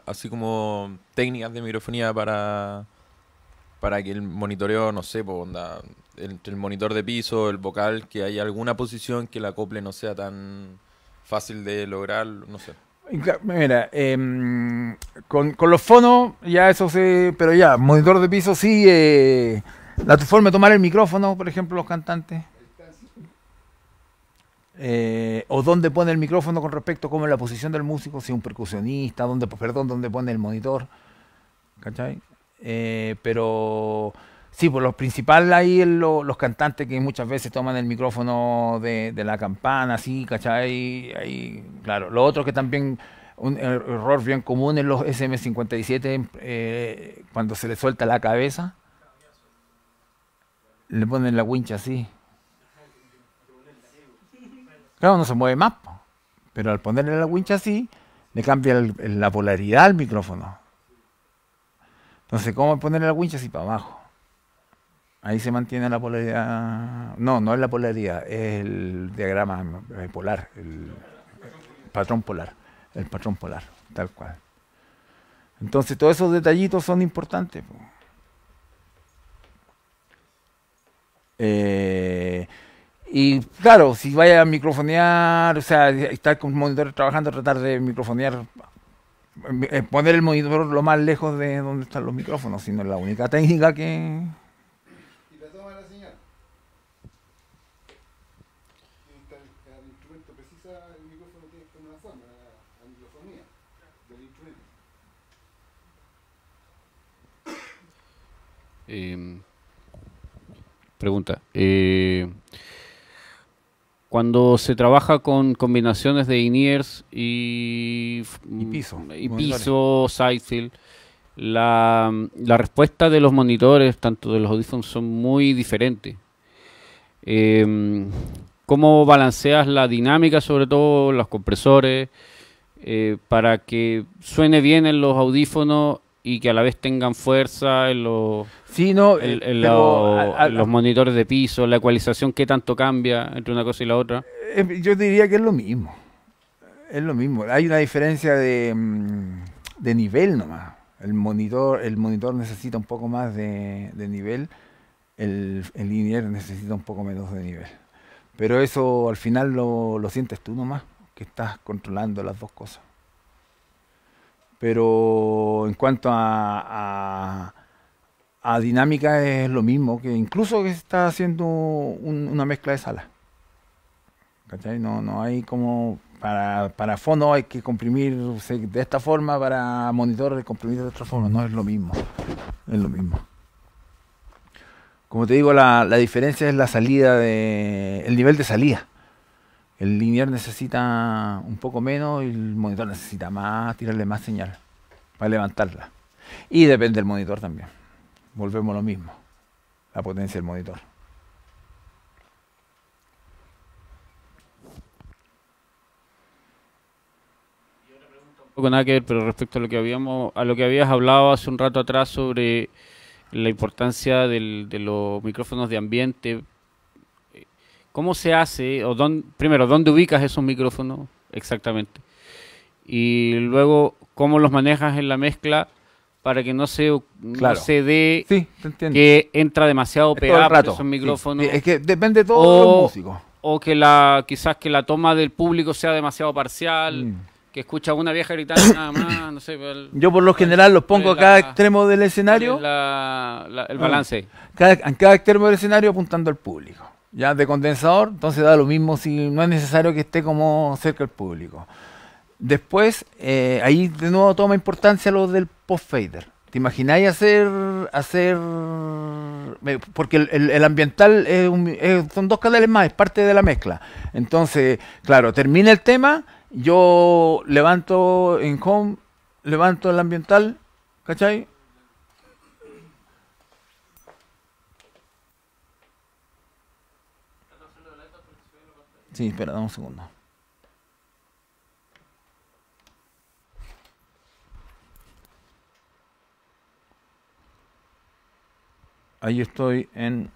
así como técnicas de microfonía para, para que el monitoreo, no sé, pues onda entre el monitor de piso, el vocal, que hay alguna posición que la acople no sea tan fácil de lograr, no sé. Mira, em, con, los fonos, ya eso se... pero ya, monitor de piso sí, eh, la forma de tomar el micrófono, por ejemplo, los cantantes. Eh, o dónde pone el micrófono con respecto a cómo es la posición del músico, si es un percusionista, dónde, perdón, dónde pone el monitor, ¿cachai? Eh, pero Sí, pues lo principal ahí es los cantantes que muchas veces toman el micrófono de, la campana, así, ¿cachai? Ahí, claro. Lo otro que también, un er, error bien común en los SM57, eh, cuando se le suelta la cabeza, le ponen la wincha así. Claro, no se mueve más, pero al ponerle la wincha así, le cambia la polaridad al micrófono. Entonces, ¿cómo ponerle la wincha así para abajo? Ahí se mantiene la polaridad. No, no es la polaridad, es el diagrama eh, polar, el patrón polar, el patrón polar, tal cual. Entonces, todos esos detallitos son importantes. Eh, y claro, si vaya a microfonear, o sea, estar con un monitor trabajando, tratar de microfonear, eh, poner el monitor lo más lejos de donde están los micrófonos, sino es la única técnica que, Em, pregunta. Eh, cuando se trabaja con combinaciones de Inears y, piso, mm, y la, respuesta de los monitores, tanto de los audífonos, son muy diferentes. Em, ¿Cómo balanceas la dinámica, sobre todo los compresores, eh, para que suene bien en los audífonos y que a la vez tengan fuerza en, los, los monitores de piso, la ecualización, qué tanto cambia entre una cosa y la otra. Eh, yo diría que es lo mismo. Es lo mismo. Hay una diferencia de, mm, nivel nomás. El monitor, el monitor necesita un poco más de, nivel, el, el linear necesita un poco menos de nivel. Pero eso al final lo, lo sientes tú nomás, que estás controlando las dos cosas pero en cuanto a, dinámica es lo mismo, que incluso que se está haciendo una mezcla de salas. ¿Cachai? No, hay como para, para fono hay que comprimir de esta forma, para monitor comprimir de otra forma, no es lo mismo, es lo mismo. Como te digo, la, la diferencia es la salida de, el nivel de salida el linear necesita un poco menos y el monitor necesita más, tirarle más señal para levantarla. Y depende del monitor también. Volvemos lo mismo, la potencia del monitor. Y pregunta un poco nada que ver, pero respecto a lo que habíamos, a lo que habías hablado hace un rato atrás sobre la importancia de los micrófonos de ambiente ¿Cómo se hace? O primero, ¿dónde ubicas esos micrófonos exactamente? Y luego, ¿cómo los manejas en la mezcla para que no se, no dé que entra demasiado pegado rato. esos micrófonos? Es que depende de todos los músicos. O que la, quizás que la toma del público sea demasiado parcial. Mm. que escucha a una vieja gritar nada más, pues, yo por lo general los pongo a cada extremo del escenario. el ah. balance. en cada extremo del escenario apuntando al público ya de condensador, entonces da lo mismo si no es necesario que esté como cerca del público. Después, eh, ahí de nuevo toma importancia lo del post fader. ¿Te imagináis hacer hacer eh, porque el, ambiental son dos canales más, es parte de la mezcla. Entonces, claro, termina el tema, yo levanto en home, levanto el ambiental, ¿cachai? Sí, espera, dame un segundo. Ahí estoy en...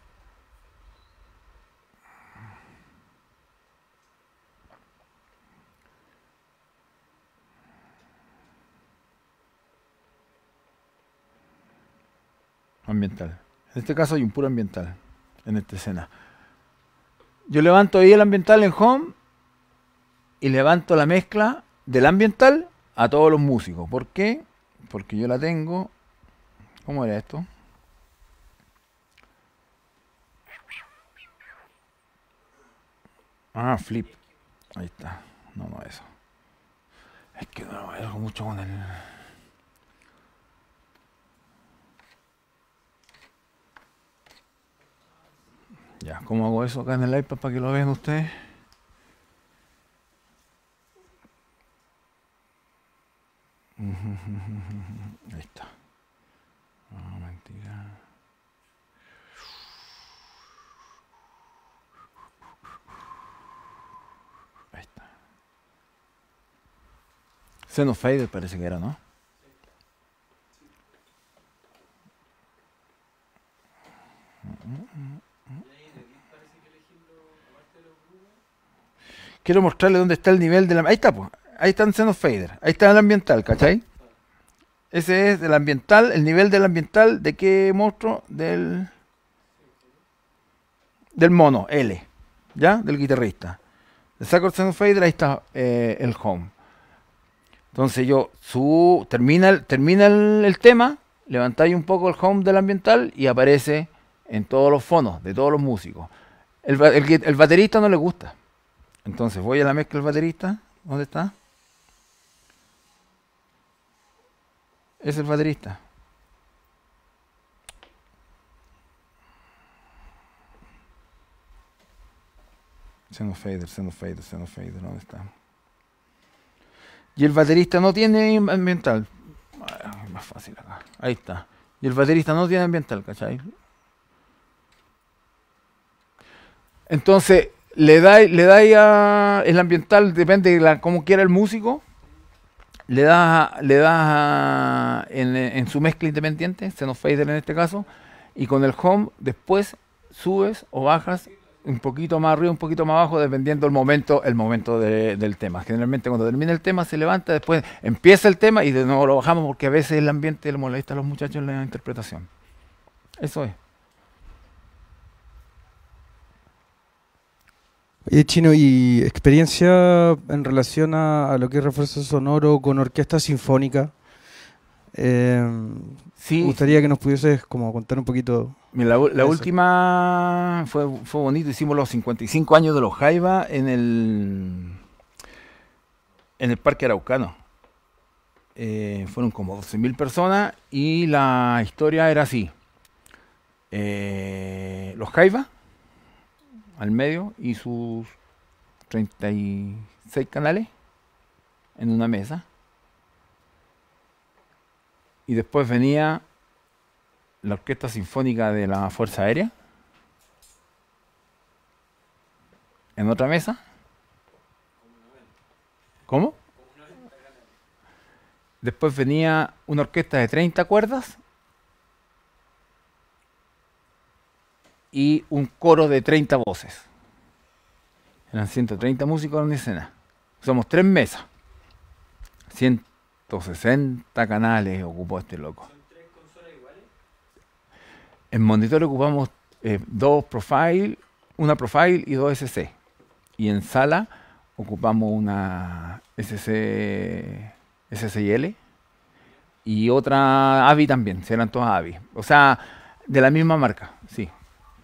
ambiental. En este caso hay un puro ambiental en esta escena. Yo levanto ahí el ambiental en home y levanto la mezcla del ambiental a todos los músicos. ¿Por qué? Porque yo la tengo. ¿Cómo era esto? Ah, flip. Ahí está. No, no, eso. Es que no lo veo mucho con el. Ya, ¿cómo hago eso acá en el iPad para que lo vean ustedes? Ahí está. No, mentira. Ahí está. Xenofader parece que era, ¿no? quiero mostrarle dónde está el nivel de la... Ahí está, pues. Ahí está el seno fader. Ahí está el ambiental, ¿cachai? Ese es el ambiental, el nivel del ambiental de qué monstruo? Del... Del mono, L. ¿Ya? Del guitarrista. Le saco el fader, ahí está eh, el home. Entonces yo su. termina, termina el, el tema, levantáis un poco el home del ambiental y aparece en todos los fonos de todos los músicos. el baterista no le gusta. Entonces voy a la mezcla del baterista. ¿Dónde está? Es el baterista. Seno fader, seno fader, fader, ¿dónde está? Y el baterista no tiene ambiental. más fácil acá. Ahí está. Y el baterista no tiene ambiental, ¿cachai? Entonces, le dais le da a el ambiental, depende de la, cómo quiera el músico. Le das le da en, su mezcla independiente, Xenofader en este caso, y con el home después subes o bajas un poquito más arriba, un poquito más abajo, dependiendo el momento, el momento del tema. Generalmente cuando termina el tema se levanta, después empieza el tema y de nuevo lo bajamos porque a veces el ambiente le molesta a los muchachos en la interpretación. Eso es. Eh, Chino, ¿y experiencia en relación a, lo que es refuerzo sonoro con orquesta sinfónica? Em, sí. Me gustaría que nos pudieses como contar un poquito. la, última fue, fue bonito, hicimos los 55 años de los Jaiba en el, en el Parque Araucano. Eh, fueron como 12.000 personas y la historia era así. Eh, los Jaiba al medio y sus 36 canales en una mesa. Y después venía la Orquesta Sinfónica de la Fuerza Aérea en otra mesa. ¿Cómo? Después venía una orquesta de 30 cuerdas y un coro de 30 voces. Eran 130 músicos en escena. Somos tres mesas. 160 canales ocupó este loco. ¿Son tres consolas iguales? En monitor ocupamos eh, dos profile, una profile y dos SC. Y en sala ocupamos una SC, L y otra AVI también, serán todas AVI. O sea, de la misma marca, sí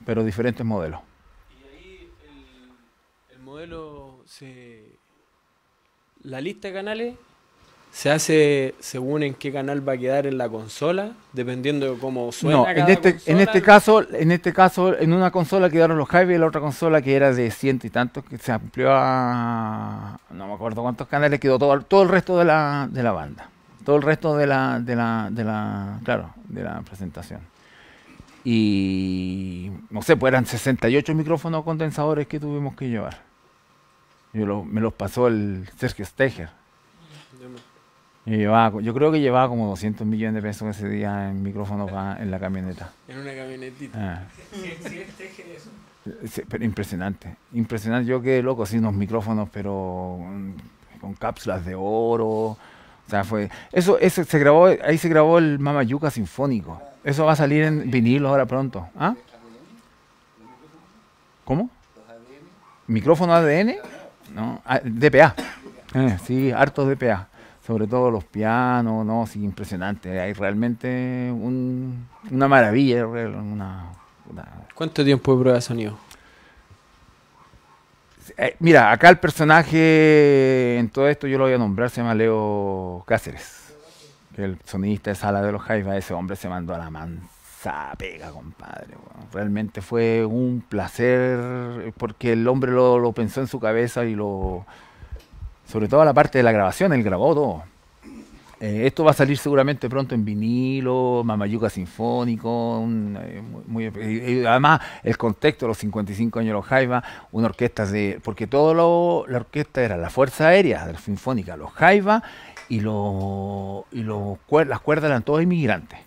pero diferentes modelos. Y ahí el, modelo, se, la lista de canales se hace según en qué canal va a quedar en la consola, dependiendo de cómo suena. No, en, este, en este caso, en este caso, en una consola quedaron los Hive y la otra consola que era de ciento y tantos, que se amplió a no me acuerdo cuántos canales quedó todo, todo el resto de la, de la banda. Todo el resto de la, de la, de la, claro, de la presentación. Y no sé, pues eran 68 micrófonos condensadores que tuvimos que llevar. Yo me los pasó el Sergio Steger. Yo, yo creo que llevaba como 200 millones de pesos ese día en micrófonos en la camioneta. En una camionetita. Ah. ¿Sí Steger pero impresionante. Impresionante. Yo quedé loco, así unos micrófonos, pero con cápsulas de oro. O sea, fue. Eso, eso se grabó, ahí se grabó el Mama Yuca Sinfónico. Eso va a salir en vinilo ahora pronto. ¿Ah? ¿Cómo? ¿Micrófono ADN? No, ah, DPA. Eh, sí, hartos DPA. Sobre todo los pianos, no, sí, impresionante. Hay realmente una maravilla. una... ¿Cuánto tiempo de prueba de sonido? Eh, mira, acá el personaje en todo esto yo lo voy a nombrar, se llama Leo Cáceres el sonista de sala de los Jaivas, ese hombre se mandó a la mansa pega, compadre. Realmente fue un placer eh, porque el hombre lo, pensó en su cabeza y lo. Sobre todo la parte de la grabación, él grabó todo. Eh, esto va a salir seguramente pronto en vinilo, Mamayuca Sinfónico, eh, además el contexto de los 55 años de los Jaibas, una orquesta de... porque todo la orquesta era la Fuerza Aérea de la Sinfónica, los Jaiva y, lo, las cuerdas eran todos inmigrantes.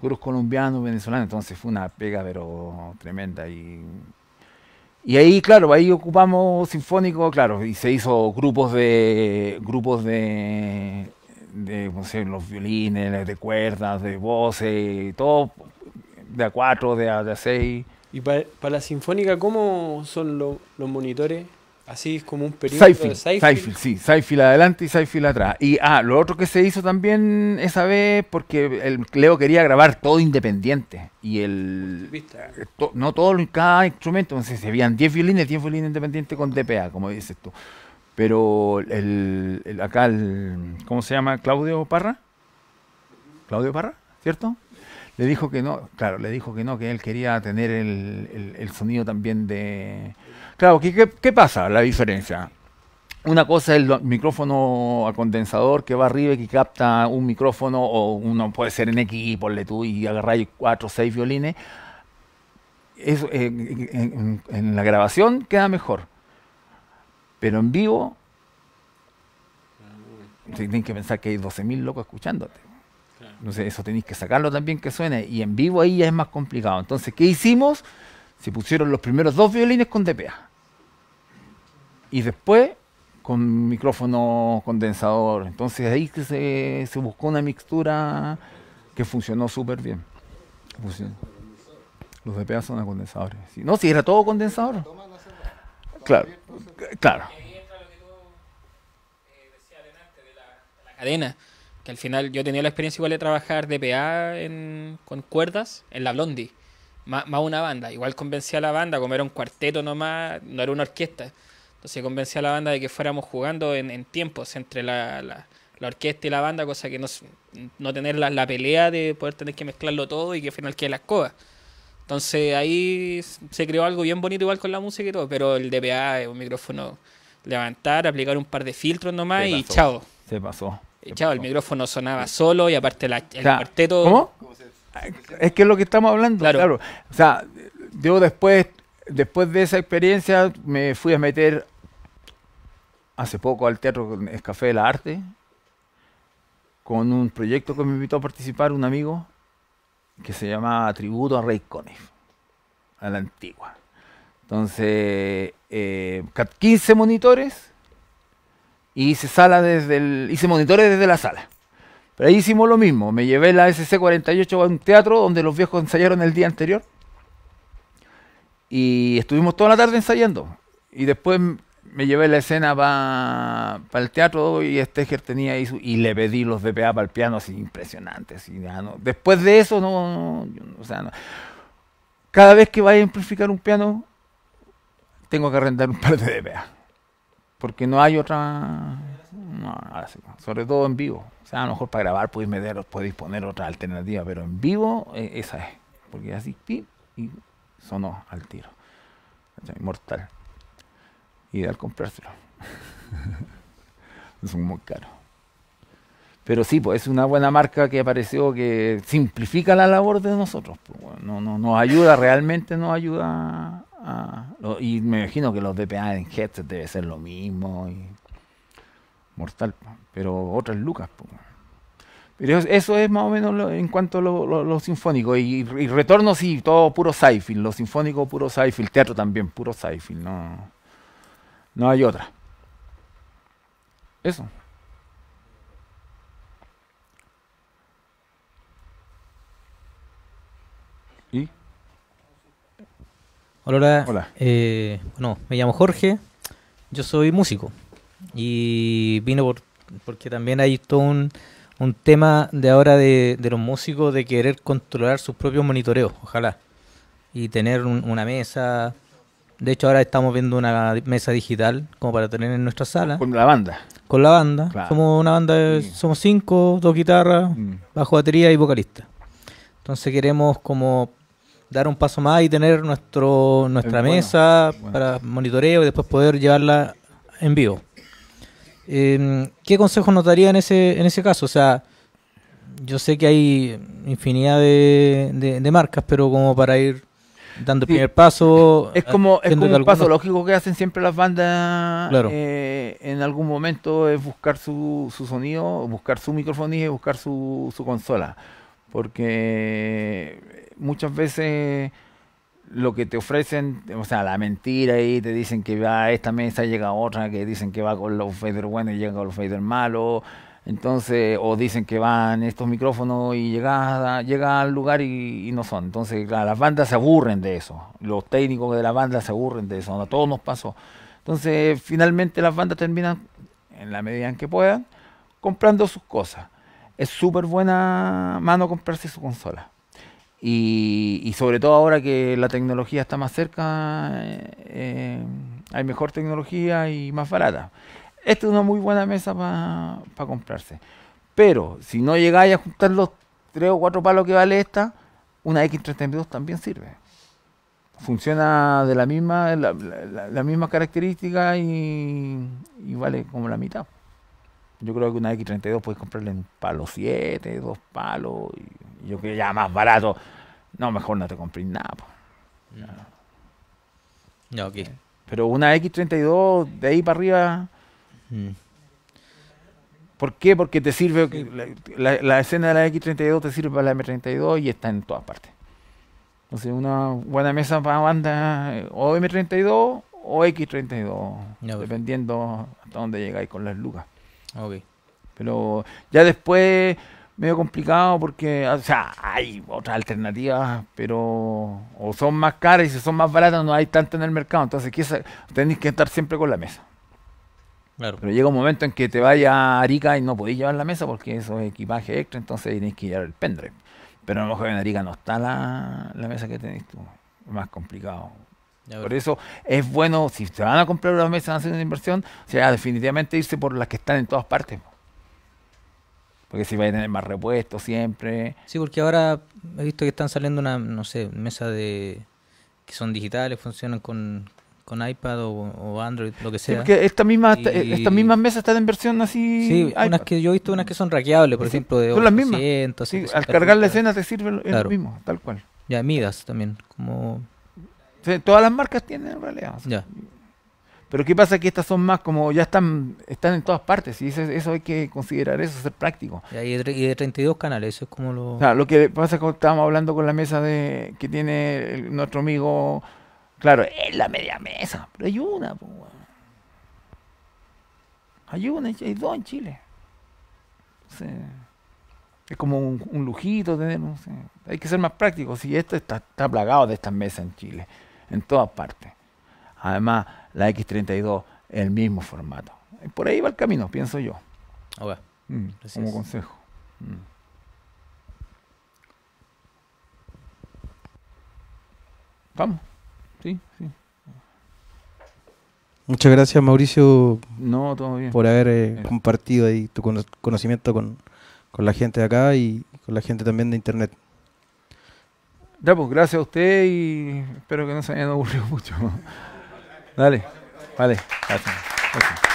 Cruz colombianos, venezolanos, entonces fue una pega pero tremenda. Y, ahí, claro, ahí ocupamos sinfónico, claro, y se hizo grupos de grupos de, no sé, los violines, de cuerdas, de voces, todo de a 4, de a 6. ¿Y para, la sinfónica cómo son los monitores? Así es como un periodo de sí, Seyfield adelante y Seyfield atrás. Y ah, lo otro que se hizo también esa vez, porque el Leo quería grabar todo independiente. Y el. no todo, cada instrumento. Entonces se veían 10 violines, 10 violines independientes con DPA, como dices tú. Pero el, acá el. ¿Cómo se llama? ¿Claudio Parra? ¿Claudio Parra? ¿Cierto? Le dijo que no, claro, le dijo que no, que él quería tener el, el sonido también de Claro, ¿qué, pasa la diferencia? Una cosa es el micrófono a condensador que va arriba y que capta un micrófono, o uno puede ser en equipo, ponle tú, y agarrar cuatro o seis violines. Eso, eh, en, la grabación queda mejor. Pero en vivo, tienen que pensar que hay 12.000 locos escuchándote. eso tenéis que sacarlo también que suene. Y en vivo ahí ya es más complicado. Entonces, ¿qué hicimos? se pusieron los primeros dos violines con DPA. Y después con micrófono condensador. Entonces ahí que se, se buscó una mixtura que funcionó súper bien. Los DPA son a condensadores. si No, si era todo condensador. Claro, claro. cadena, que al final yo tenía la experiencia igual de trabajar DPA en, con cuerdas en la Blondie más, una banda. Igual convencí a la banda, como era un cuarteto nomás, no era una orquesta. Entonces convencí a la banda de que fuéramos jugando en, tiempos entre la, orquesta y la banda, cosa que no, no tener la, pelea de poder tener que mezclarlo todo y que al final quede la escoba. Entonces ahí se creó algo bien bonito igual con la música y todo, pero el DPA es un micrófono levantar, aplicar un par de filtros nomás y chao. Se pasó. chao, el micrófono sonaba solo y aparte el cuarteto... ¿Cómo? Es que es lo que estamos hablando, claro. O sea, yo después, después de esa experiencia me fui a meter hace poco al Teatro café de la Arte con un proyecto que me invitó a participar un amigo que se llama Tributo a Rey Conef, a la antigua. Entonces, 15 eh, monitores y hice, sala desde hice monitores desde la sala. Pero ahí hicimos lo mismo. Me llevé la SC48 a un teatro donde los viejos ensayaron el día anterior. Y estuvimos toda la tarde ensayando. Y después me llevé la escena para el teatro y Steger este tenía ahí su, y le pedí los DPA para el piano así impresionantes. Después de eso, no, Cada vez que vaya a amplificar un piano, tengo que arrendar un par de DPA. Porque no hay otra no, Sobre todo en vivo. O sea, a lo mejor para grabar podéis meter, podéis poner otra alternativa, pero en vivo e, esa es. Porque así, pip, y sonó al tiro. Mortal. al comprárselo. es muy caro. Pero sí, pues es una buena marca que apareció que simplifica la labor de nosotros. Pues, no, nos ayuda, realmente nos ayuda y me imagino que los DPA en headset debe ser lo mismo mortal, pero otras lucas. Pero eso es más o menos en cuanto a lo, lo, sinfónico. Y, y, retorno, sí, todo puro sci Lo sinfónico, puro sci teatro también, puro sci No, no hay otra. Eso. ¿Y? Hola. Hola. Eh, bueno, me llamo Jorge. Yo soy músico y vino porque también hay todo un, tema de ahora de, los músicos de querer controlar sus propios monitoreos, ojalá, y tener una mesa. De hecho, ahora estamos viendo una mesa digital como para tener en nuestra sala. Con la banda. Con la banda. Somos una banda, somos cinco, dos guitarras, mm. bajo batería y vocalista. Entonces queremos como dar un paso más y tener nuestro nuestra mesa para monitoreo y después poder llevarla en vivo. Em, ¿Qué consejos nos daría en ese, en ese caso? O sea, yo sé que hay infinidad de, marcas, pero como para ir dando el primer paso. Es como, el paso lógico que hacen siempre las bandas eh, en algún momento, es buscar su, sonido, buscar su micrófono y buscar su, su consola. Porque muchas veces lo que te ofrecen, o sea, la mentira y te dicen que va a esta mesa, llega otra, que dicen que va con los faders buenos y llega con los faders malos. Entonces, o dicen que van estos micrófonos y llega, llega al lugar y, no son. Entonces, claro, las bandas se aburren de eso. Los técnicos de la banda se aburren de eso. A todos nos pasó. Entonces, finalmente las bandas terminan, en la medida en que puedan, comprando sus cosas. Es súper buena mano comprarse su consola. Y, sobre todo ahora que la tecnología está más cerca, eh, eh, hay mejor tecnología y más barata. Esta es una muy buena mesa para comprarse. Pero si no llegáis a juntar los tres o cuatro palos que vale esta, una X32 también sirve. Funciona de la misma, misma característica y vale como la mitad. Yo creo que una X32 puedes comprarle un palo 7, dos palos. Y yo creo ya más barato. No, mejor no te compré nada. Mm. No. Eh, pero una X32 de ahí para arriba. Mm. ¿Por qué? Porque te sirve. La, la, escena de la X32 te sirve para la M32 y está en todas partes. Entonces, una buena mesa para banda eh, o M32 o X32, no, pues. dependiendo hasta dónde llegáis con las lucas. Okay. Pero ya después medio complicado porque, o sea, hay otras alternativas, pero o son más caras y si son más baratas no hay tanto en el mercado. Entonces tenéis que estar siempre con la mesa. Pero llega un momento en que te vayas a Arica y no podéis llevar la mesa porque eso es equipaje extra, entonces tenéis que llevar el pendrive. Pero a lo mejor en Arica no está la, la mesa que tenéis tú. Es más complicado. Por eso es bueno, si se van a comprar una mesas hacer una inversión, sea definitivamente irse por las que están en todas partes. Porque si va a tener más repuestos siempre. Sí, porque ahora he visto que están saliendo una, no sé, mesa de que son digitales, funcionan con, iPad o, Android, lo que sea. Es porque estas mismas mesas están en inversión así. Sí, unas que yo he visto unas que son raqueables, por ejemplo, de las mismas. al cargar la escena te sirve lo mismo, tal cual. Ya, Midas también, como todas las marcas tienen en Pero qué pasa que estas son más como ya están están en todas partes y eso, eso hay que considerar eso, ser práctico. Y de 32 canales, eso es como lo... lo que pasa es que estábamos hablando con la mesa de que tiene nuestro amigo, claro, es la media mesa, pero hay una, hay una, hay dos en Chile. Es como un, lujito tener, hay que ser más práctico, si esto está, está plagado de estas mesas en Chile en todas partes. Además, la X32 el mismo formato. Por ahí va el camino, pienso yo. A mm, como consejo. Mm. Vamos. Muchas gracias, Mauricio. Por haber eh, compartido ahí tu conocimiento con la gente de acá y con la gente también de Internet. Ya, pues gracias a usted y espero que no se hayan aburrido mucho. Dale, vale, gracias.